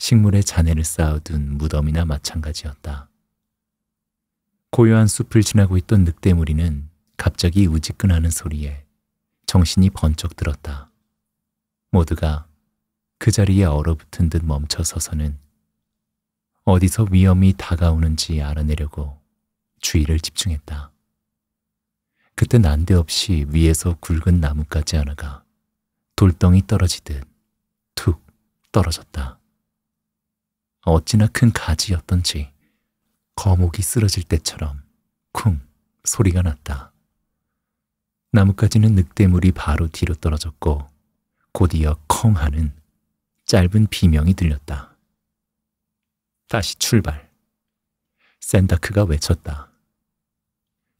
식물의 잔해를 쌓아둔 무덤이나 마찬가지였다. 고요한 숲을 지나고 있던 늑대무리는 갑자기 우지근하는 소리에 정신이 번쩍 들었다. 모두가 그 자리에 얼어붙은 듯 멈춰서서는 어디서 위험이 다가오는지 알아내려고 주의를 집중했다. 그때 난데없이 위에서 굵은 나뭇가지 하나가 돌덩이 떨어지듯 툭 떨어졌다. 어찌나 큰 가지였던지 거목이 쓰러질 때처럼 쿵 소리가 났다. 나뭇가지는 늑대물이 바로 뒤로 떨어졌고 곧이어 콩 하는 짧은 비명이 들렸다. 다시 출발. 샌다크가 외쳤다.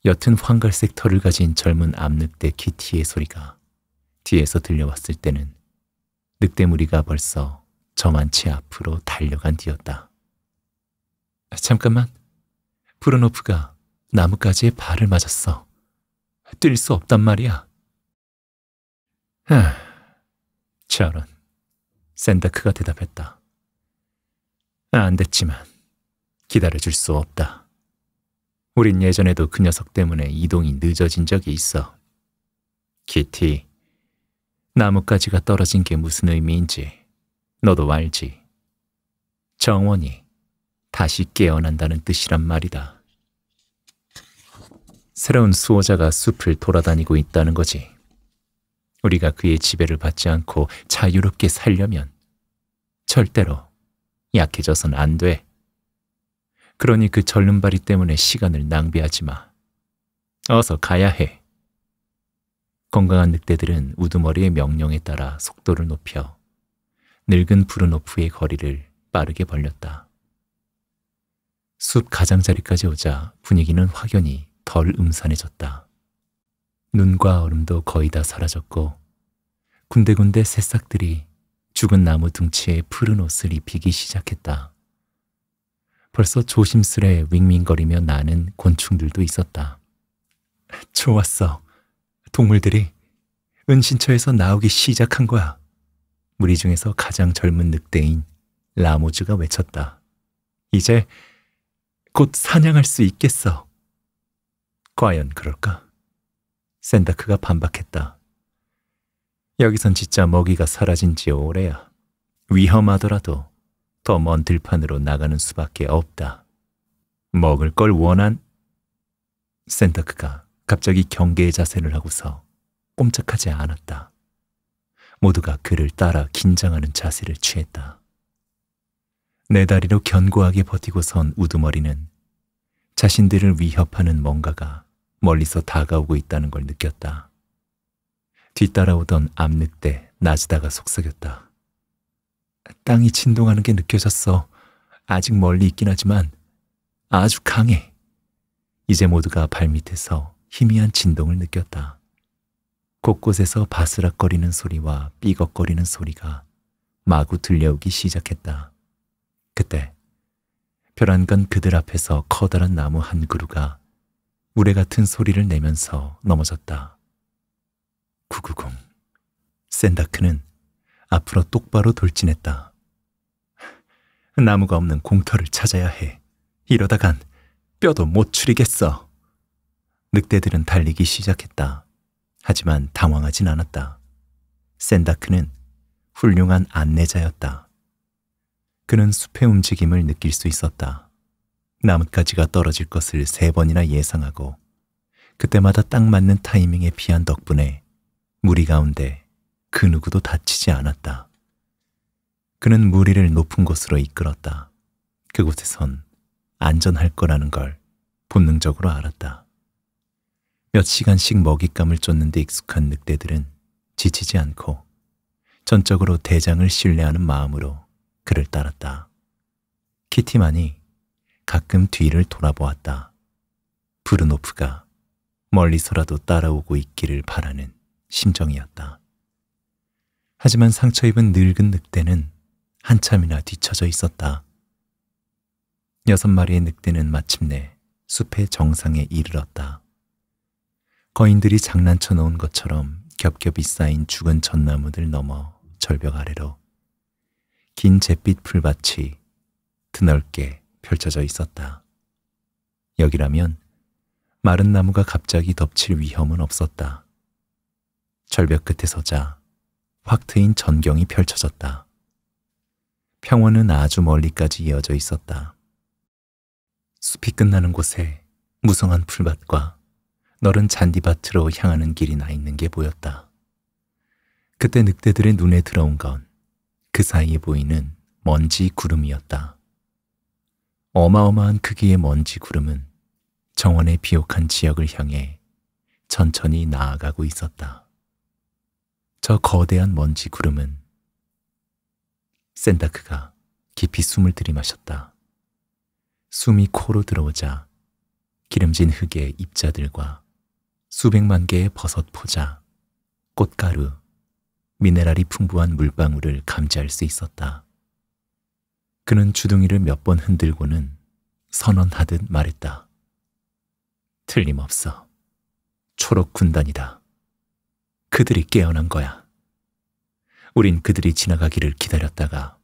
옅은 황갈색 털을 가진 젊은 암늑대 키티의 소리가 뒤에서 들려왔을 때는 늑대 무리가 벌써 저만치 앞으로 달려간 뒤였다. 아, 잠깐만, 브루노프가 나뭇가지에 발을 맞았어. 뛸 수 없단 말이야. 하, 저런, 샌다크가 대답했다. 아, 안 됐지만 기다려줄 수 없다. 우린 예전에도 그 녀석 때문에 이동이 늦어진 적이 있어. 키티, 나뭇가지가 떨어진 게 무슨 의미인지 너도 알지. 정원이 다시 깨어난다는 뜻이란 말이다. 새로운 수호자가 숲을 돌아다니고 있다는 거지. 우리가 그의 지배를 받지 않고 자유롭게 살려면 절대로 약해져선 안 돼. 그러니 그 절름발이 때문에 시간을 낭비하지 마. 어서 가야 해. 건강한 늑대들은 우두머리의 명령에 따라 속도를 높여 늙은 브루노프의 거리를 빠르게 벌렸다. 숲 가장자리까지 오자 분위기는 확연히 덜 음산해졌다. 눈과 얼음도 거의 다 사라졌고 군데군데 새싹들이 죽은 나무 둥치에 푸른 옷을 입히기 시작했다. 벌써 조심스레 윙윙거리며 나는 곤충들도 있었다. 좋았어. 동물들이 은신처에서 나오기 시작한 거야. 무리 중에서 가장 젊은 늑대인 라모즈가 외쳤다. 이제 곧 사냥할 수 있겠어. 과연 그럴까? 샌다크가 반박했다. 여기선 진짜 먹이가 사라진 지 오래야. 위험하더라도 더먼 들판으로 나가는 수밖에 없다. 먹을 걸 원한 센터크가 갑자기 경계의 자세를 하고서 꼼짝하지 않았다. 모두가 그를 따라 긴장하는 자세를 취했다. 내 다리로 견고하게 버티고 선 우두머리는 자신들을 위협하는 뭔가가 멀리서 다가오고 있다는 걸 느꼈다. 뒤따라오던 암늑대 나지다가 속삭였다. 땅이 진동하는 게 느껴졌어. 아직 멀리 있긴 하지만 아주 강해. 이제 모두가 발밑에서 희미한 진동을 느꼈다. 곳곳에서 바스락거리는 소리와 삐걱거리는 소리가 마구 들려오기 시작했다. 그때 별안간 그들 앞에서 커다란 나무 한 그루가 물에 같은 소리를 내면서 넘어졌다. 구구궁. 샌다크는 앞으로 똑바로 돌진했다. 나무가 없는 공터를 찾아야 해. 이러다간 뼈도 못 추리겠어. 늑대들은 달리기 시작했다. 하지만 당황하진 않았다. 샌다크는 훌륭한 안내자였다. 그는 숲의 움직임을 느낄 수 있었다. 나뭇가지가 떨어질 것을 세 번이나 예상하고 그때마다 딱 맞는 타이밍에 피한 덕분에 무리 가운데 그 누구도 다치지 않았다. 그는 무리를 높은 곳으로 이끌었다. 그곳에선 안전할 거라는 걸 본능적으로 알았다. 몇 시간씩 먹잇감을 쫓는 데 익숙한 늑대들은 지치지 않고 전적으로 대장을 신뢰하는 마음으로 그를 따랐다. 키티만이 가끔 뒤를 돌아보았다. 브르노프가 멀리서라도 따라오고 있기를 바라는 심정이었다. 하지만 상처 입은 늙은 늑대는 한참이나 뒤쳐져 있었다. 여섯 마리의 늑대는 마침내 숲의 정상에 이르렀다. 거인들이 장난쳐 놓은 것처럼 겹겹이 쌓인 죽은 전나무들 넘어 절벽 아래로 긴 잿빛 풀밭이 드넓게 펼쳐져 있었다. 여기라면 마른 나무가 갑자기 덮칠 위험은 없었다. 절벽 끝에 서자 확 트인 전경이 펼쳐졌다. 평원은 아주 멀리까지 이어져 있었다. 숲이 끝나는 곳에 무성한 풀밭과 너른 잔디밭으로 향하는 길이 나 있는 게 보였다. 그때 늑대들의 눈에 들어온 건 그 사이에 보이는 먼지 구름이었다. 어마어마한 크기의 먼지 구름은 정원의 비옥한 지역을 향해 천천히 나아가고 있었다. 저 거대한 먼지 구름은 샌다크가 깊이 숨을 들이마셨다. 숨이 코로 들어오자 기름진 흙의 입자들과 수백만 개의 버섯 포자, 꽃가루, 미네랄이 풍부한 물방울을 감지할 수 있었다. 그는 주둥이를 몇 번 흔들고는 선언하듯 말했다. 틀림없어. 초록 군단이다. 그들이 깨어난 거야. 우린 그들이 지나가기를 기다렸다가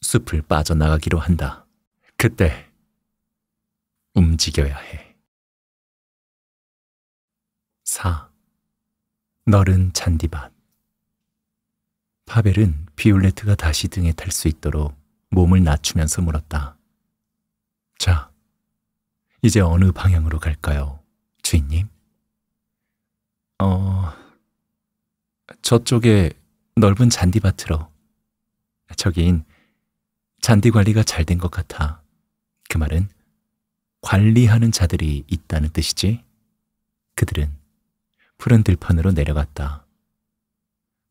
숲을 빠져나가기로 한다. 그때 움직여야 해. 4. 너른 잔디밭 파벨은 비올레트가 다시 등에 탈 수 있도록 몸을 낮추면서 물었다. 자, 이제 어느 방향으로 갈까요, 주인님? 어... 저쪽에 넓은 잔디밭으로. 저긴 잔디 관리가 잘 된 것 같아. 그 말은 관리하는 자들이 있다는 뜻이지. 그들은 푸른 들판으로 내려갔다.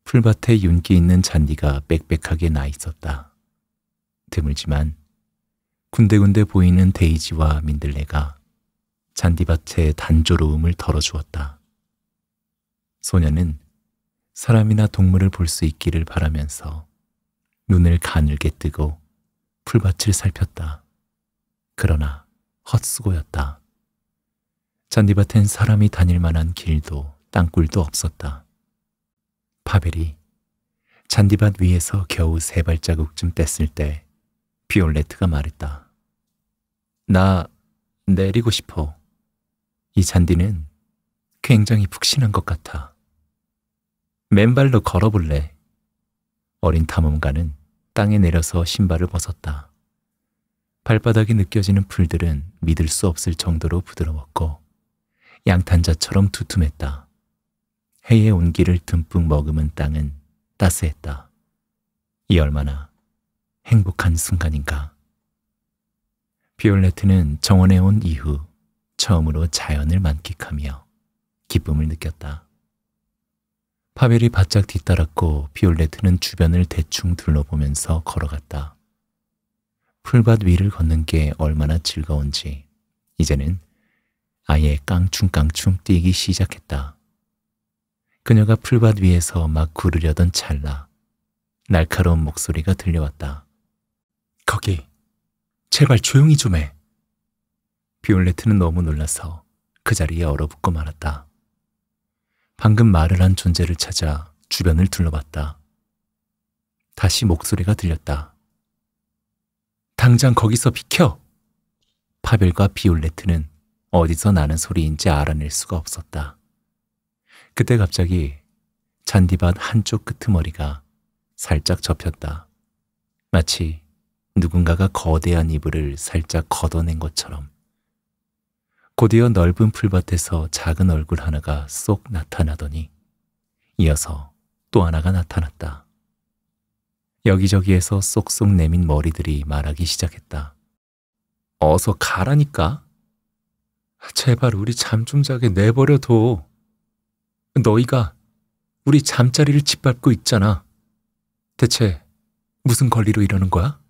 풀밭에 윤기 있는 잔디가 빽빽하게 나 있었다. 드물지만 군데군데 보이는 데이지와 민들레가 잔디밭의 단조로움을 덜어주었다. 소녀는 사람이나 동물을 볼 수 있기를 바라면서 눈을 가늘게 뜨고 풀밭을 살폈다. 그러나 헛수고였다. 잔디밭엔 사람이 다닐 만한 길도 땅굴도 없었다. 파벨이 잔디밭 위에서 겨우 세 발자국쯤 뗐을 때 비올레트가 말했다. 나 내리고 싶어. 이 잔디는 굉장히 푹신한 것 같아. 맨발로 걸어볼래. 어린 탐험가는 땅에 내려서 신발을 벗었다. 발바닥이 느껴지는 풀들은 믿을 수 없을 정도로 부드러웠고 양탄자처럼 두툼했다. 해의 온기를 듬뿍 머금은 땅은 따스했다. 이 얼마나 행복한 순간인가. 비올레트는 정원에 온 이후 처음으로 자연을 만끽하며 기쁨을 느꼈다. 파벨이 바짝 뒤따랐고 비올레트는 주변을 대충 둘러보면서 걸어갔다. 풀밭 위를 걷는 게 얼마나 즐거운지 이제는 아예 깡충깡충 뛰기 시작했다. 그녀가 풀밭 위에서 막 구르려던 찰나 날카로운 목소리가 들려왔다. 거기 제발 조용히 좀 해. 비올레트는 너무 놀라서 그 자리에 얼어붙고 말았다. 방금 말을 한 존재를 찾아 주변을 둘러봤다. 다시 목소리가 들렸다. 당장 거기서 비켜! 파벨과 비올레트는 어디서 나는 소리인지 알아낼 수가 없었다. 그때 갑자기 잔디밭 한쪽 끄트머리가 살짝 접혔다. 마치 누군가가 거대한 이불을 살짝 걷어낸 것처럼. 곧이어 넓은 풀밭에서 작은 얼굴 하나가 쏙 나타나더니 이어서 또 하나가 나타났다. 여기저기에서 쏙쏙 내민 머리들이 말하기 시작했다. 어서 가라니까. 제발 우리 잠 좀 자게 내버려둬. 너희가 우리 잠자리를 짓밟고 있잖아. 대체 무슨 권리로 이러는 거야?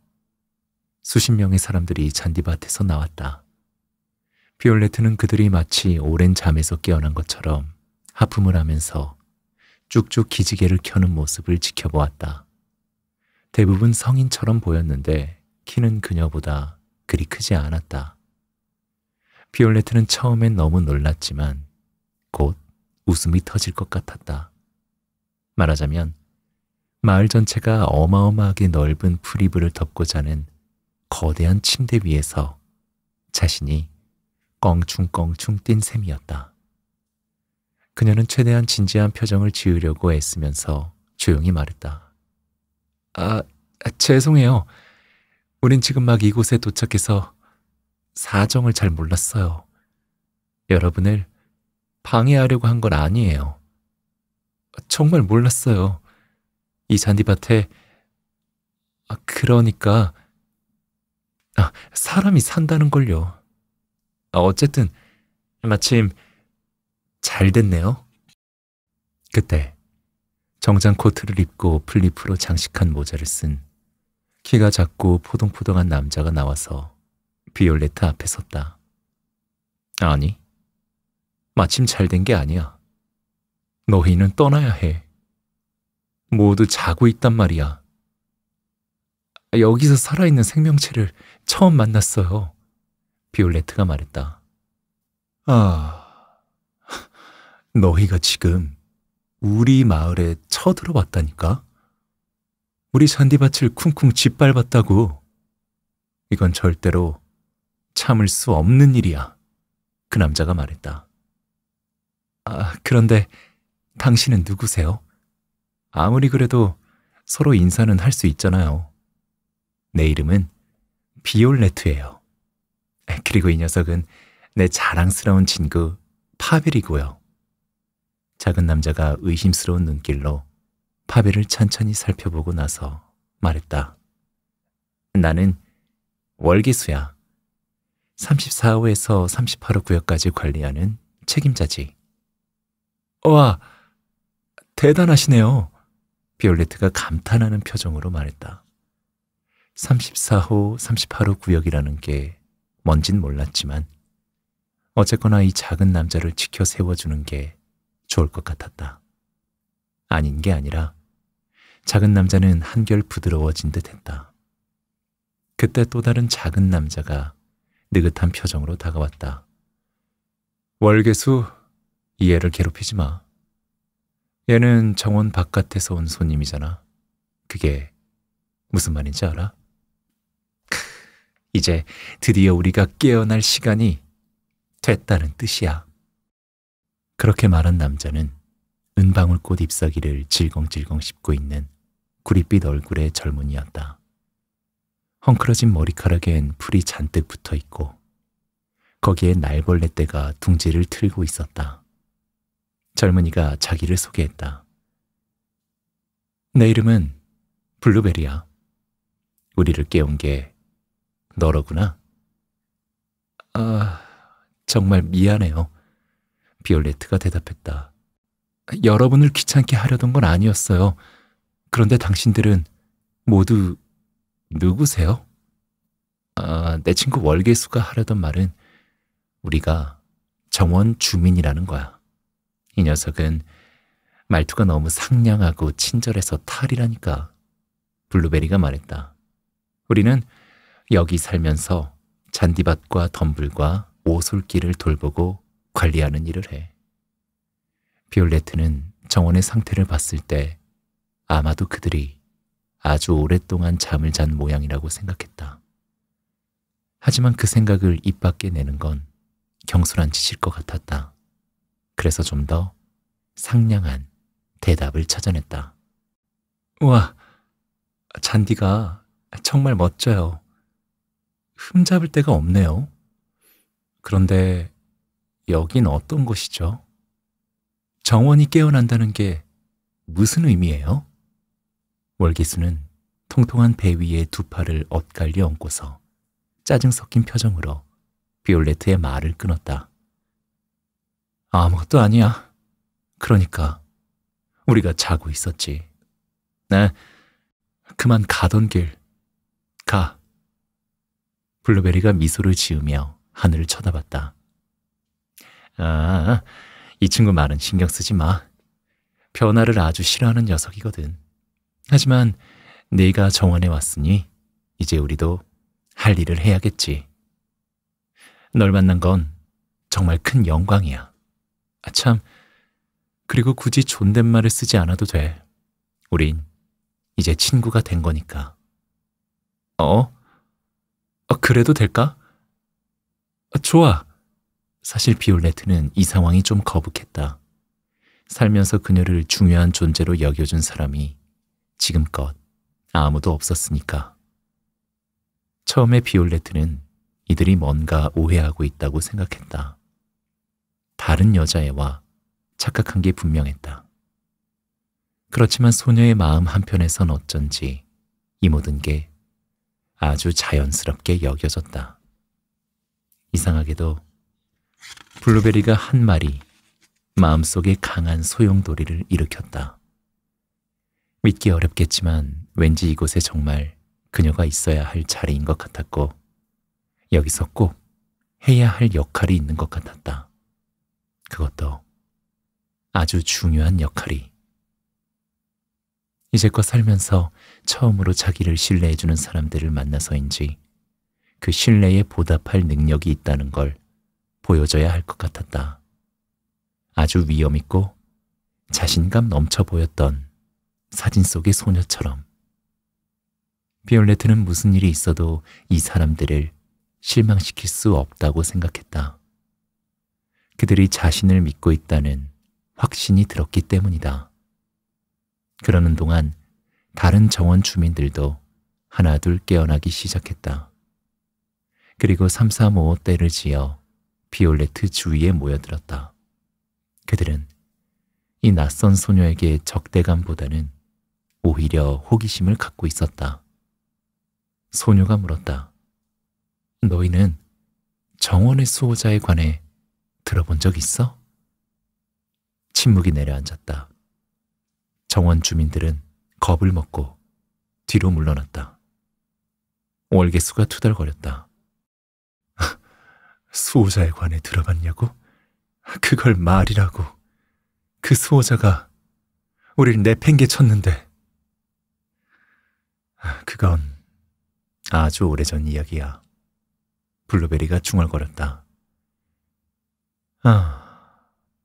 수십 명의 사람들이 잔디밭에서 나왔다. 피올레트는 그들이 마치 오랜 잠에서 깨어난 것처럼 하품을 하면서 쭉쭉 기지개를 켜는 모습을 지켜보았다. 대부분 성인처럼 보였는데 키는 그녀보다 그리 크지 않았다. 피올레트는 처음엔 너무 놀랐지만 곧 웃음이 터질 것 같았다. 말하자면 마을 전체가 어마어마하게 넓은 프리브를 덮고 자는 거대한 침대 위에서 자신이 껑충껑충 뛴 셈이었다. 그녀는 최대한 진지한 표정을 지으려고 애쓰면서 조용히 말했다. 아, 죄송해요. 우린 지금 막 이곳에 도착해서 사정을 잘 몰랐어요. 여러분을 방해하려고 한 건 아니에요. 정말 몰랐어요. 이 잔디밭에 아, 그러니까 아, 사람이 산다는 걸요. 어, 어쨌든 마침 잘 됐네요. 그때 정장 코트를 입고 플립으로 장식한 모자를 쓴 키가 작고 포동포동한 남자가 나와서 비올레타 앞에 섰다. 아니, 마침 잘 된 게 아니야. 너희는 떠나야 해. 모두 자고 있단 말이야. 여기서 살아있는 생명체를 처음 만났어요. 비올레트가 말했다. 아, 너희가 지금 우리 마을에 쳐들어왔다니까? 우리 잔디밭을 쿵쿵 짓밟았다고. 이건 절대로 참을 수 없는 일이야. 그 남자가 말했다. 아, 그런데 당신은 누구세요? 아무리 그래도 서로 인사는 할 수 있잖아요. 내 이름은 비올레트예요. 그리고 이 녀석은 내 자랑스러운 친구 파벨이고요. 작은 남자가 의심스러운 눈길로 파벨을 천천히 살펴보고 나서 말했다. 나는 월계수야 34호에서 38호 구역까지 관리하는 책임자지. 와, 대단하시네요. 비올레트가 감탄하는 표정으로 말했다. 34호, 38호 구역이라는 게 뭔진 몰랐지만 어쨌거나 이 작은 남자를 지켜 세워주는 게 좋을 것 같았다. 아닌 게 아니라 작은 남자는 한결 부드러워진 듯 했다. 그때 또 다른 작은 남자가 느긋한 표정으로 다가왔다. 월계수, 이 애를 괴롭히지 마. 얘는 정원 바깥에서 온 손님이잖아. 그게 무슨 말인지 알아? 이제 드디어 우리가 깨어날 시간이 됐다는 뜻이야. 그렇게 말한 남자는 은방울꽃 잎사귀를 질겅질겅 씹고 있는 구릿빛 얼굴의 젊은이였다. 헝클어진 머리카락엔 풀이 잔뜩 붙어 있고 거기에 날벌레 떼가 둥지를 틀고 있었다. 젊은이가 자기를 소개했다. 내 이름은 블루베리야. 우리를 깨운 게 너로구나. 아, 정말 미안해요. 비올레트가 대답했다. 여러분을 귀찮게 하려던 건 아니었어요. 그런데 당신들은 모두 누구세요? 아, 내 친구 월계수가 하려던 말은 우리가 정원 주민이라는 거야. 이 녀석은 말투가 너무 상냥하고 친절해서 탈이라니까. 블루베리가 말했다. 우리는 여기 살면서 잔디밭과 덤불과 오솔길을 돌보고 관리하는 일을 해. 비올레트는 정원의 상태를 봤을 때 아마도 그들이 아주 오랫동안 잠을 잔 모양이라고 생각했다. 하지만 그 생각을 입 밖에 내는 건 경솔한 짓일 것 같았다. 그래서 좀 더 상냥한 대답을 찾아냈다. 우와, 잔디가 정말 멋져요. 흠잡을 데가 없네요. 그런데 여긴 어떤 곳이죠? 정원이 깨어난다는 게 무슨 의미예요? 월기수는 통통한 배 위에 두 팔을 엇갈려 얹고서 짜증 섞인 표정으로 비올레트의 말을 끊었다. 아무것도 아니야. 그러니까 우리가 자고 있었지. 나 네, 그만 가던 길 가. 블루베리가 미소를 지으며 하늘을 쳐다봤다. 아, 이 친구 말은 신경 쓰지 마. 변화를 아주 싫어하는 녀석이거든. 하지만 네가 정원에 왔으니 이제 우리도 할 일을 해야겠지. 널 만난 건 정말 큰 영광이야. 아 참, 그리고 굳이 존댓말을 쓰지 않아도 돼. 우린 이제 친구가 된 거니까. 어? 어, 그래도 될까? 어, 좋아. 사실 비올레트는 이 상황이 좀 거북했다. 살면서 그녀를 중요한 존재로 여겨준 사람이 지금껏 아무도 없었으니까. 처음에 비올레트는 이들이 뭔가 오해하고 있다고 생각했다. 다른 여자애와 착각한 게 분명했다. 그렇지만 소녀의 마음 한편에선 어쩐지 이 모든 게 아주 자연스럽게 여겨졌다. 이상하게도 블루베리가 한 마리 마음속에 강한 소용돌이를 일으켰다. 믿기 어렵겠지만 왠지 이곳에 정말 그녀가 있어야 할 자리인 것 같았고 여기서 꼭 해야 할 역할이 있는 것 같았다. 그것도 아주 중요한 역할이 이제껏 살면서 처음으로 자기를 신뢰해주는 사람들을 만나서인지 그 신뢰에 보답할 능력이 있다는 걸 보여줘야 할 것 같았다. 아주 위험있고 자신감 넘쳐 보였던 사진 속의 소녀처럼 비올레트는 무슨 일이 있어도 이 사람들을 실망시킬 수 없다고 생각했다. 그들이 자신을 믿고 있다는 확신이 들었기 때문이다. 그러는 동안 다른 정원 주민들도 하나둘 깨어나기 시작했다. 그리고 삼삼오오 때를 지어 비올레트 주위에 모여들었다. 그들은 이 낯선 소녀에게 적대감보다는 오히려 호기심을 갖고 있었다. 소녀가 물었다. 너희는 정원의 수호자에 관해 들어본 적 있어? 침묵이 내려앉았다. 정원 주민들은 겁을 먹고 뒤로 물러났다. 월계수가 투덜거렸다. 수호자에관해들어봤냐고 그걸 말이라고. 그 수호자가 우리를 내팽개쳤는데. 그건 아주 오래전 이야기야. 블루베리가 중얼거렸다. 아,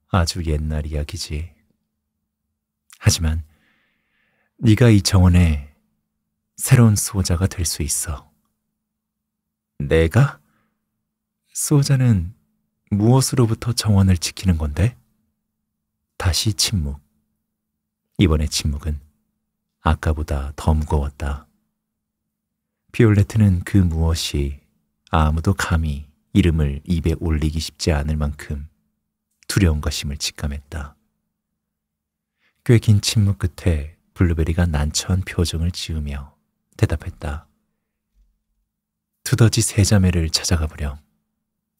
아주 옛날 이야기지. 하지만 네가 이정원에 새로운 수호자가 될 수 있어. 내가? 수호자는 무엇으로부터 정원을 지키는 건데? 다시 침묵. 이번의 침묵은 아까보다 더 무거웠다. 비올레트는 그 무엇이 아무도 감히 이름을 입에 올리기 쉽지 않을 만큼 두려운것임을 직감했다. 꽤긴 침묵 끝에 블루베리가 난처한 표정을 지으며 대답했다. 두더지 세 자매를 찾아가 보렴.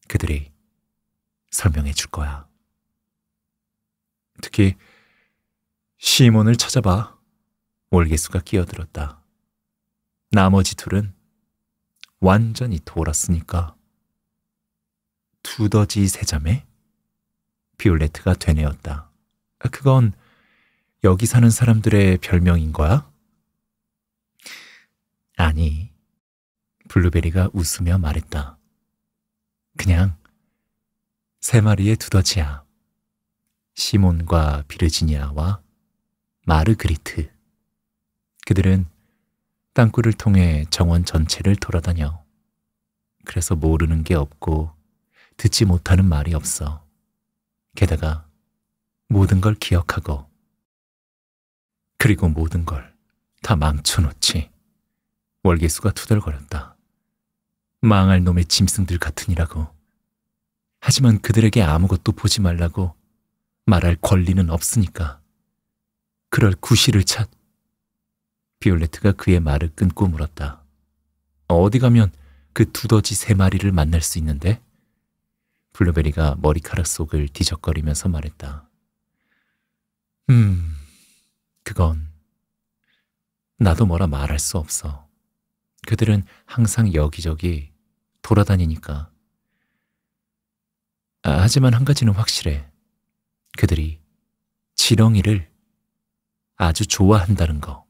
그들이 설명해 줄 거야. 특히 시몬을 찾아봐. 올계수가 끼어들었다. 나머지 둘은 완전히 돌았으니까. 두더지 세 자매? 비올레트가 되뇌었다. 그건 여기 사는 사람들의 별명인 거야? 아니, 블루베리가 웃으며 말했다. 그냥 세 마리의 두더지야. 시몬과 비르지니아와 마르그리트. 그들은 땅굴을 통해 정원 전체를 돌아다녀. 그래서 모르는 게 없고 듣지 못하는 말이 없어. 게다가 모든 걸 기억하고 그리고 모든 걸 다 망쳐놓지. 월계수가 투덜거렸다. 망할 놈의 짐승들 같으니라고. 하지만 그들에게 아무것도 보지 말라고 말할 권리는 없으니까. 그럴 구실을 찾. 비올레트가 그의 말을 끊고 물었다. 어디 가면 그 두더지 세 마리를 만날 수 있는데? 블루베리가 머리카락 속을 뒤적거리면서 말했다. 음, 그건 나도 뭐라 말할 수 없어. 그들은 항상 여기저기 돌아다니니까. 아, 하지만 한 가지는 확실해. 그들이 지렁이를 아주 좋아한다는 거.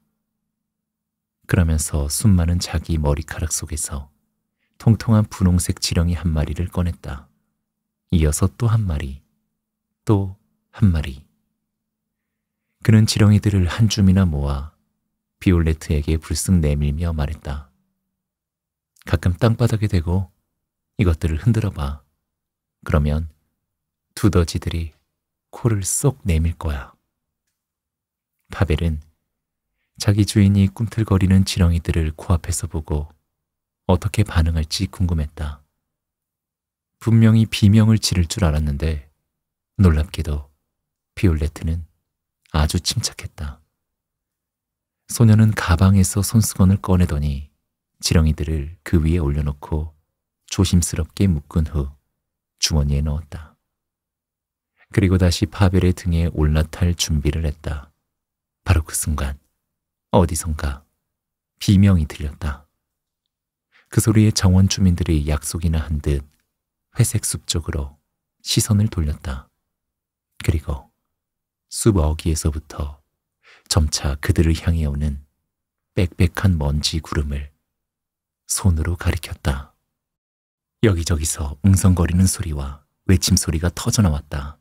그러면서 숨많은 자기 머리카락 속에서 통통한 분홍색 지렁이 한 마리를 꺼냈다. 이어서 또 한 마리, 또 한 마리. 그는 지렁이들을 한 줌이나 모아 비올레트에게 불쑥 내밀며 말했다. 가끔 땅바닥에 대고 이것들을 흔들어 봐. 그러면 두더지들이 코를 쏙 내밀 거야. 파벨은 자기 주인이 꿈틀거리는 지렁이들을 코앞에서 보고 어떻게 반응할지 궁금했다. 분명히 비명을 지를 줄 알았는데 놀랍게도 비올레트는 아주 침착했다. 소녀는 가방에서 손수건을 꺼내더니 지렁이들을 그 위에 올려놓고 조심스럽게 묶은 후 주머니에 넣었다. 그리고 다시 파벨의 등에 올라탈 준비를 했다. 바로 그 순간 어디선가 비명이 들렸다. 그 소리에 정원 주민들이 약속이나 한 듯 회색 숲 쪽으로 시선을 돌렸다. 그리고 숲 어귀에서부터 점차 그들을 향해 오는 빽빽한 먼지 구름을 손으로 가리켰다. 여기저기서 웅성거리는 소리와 외침 소리가 터져나왔다.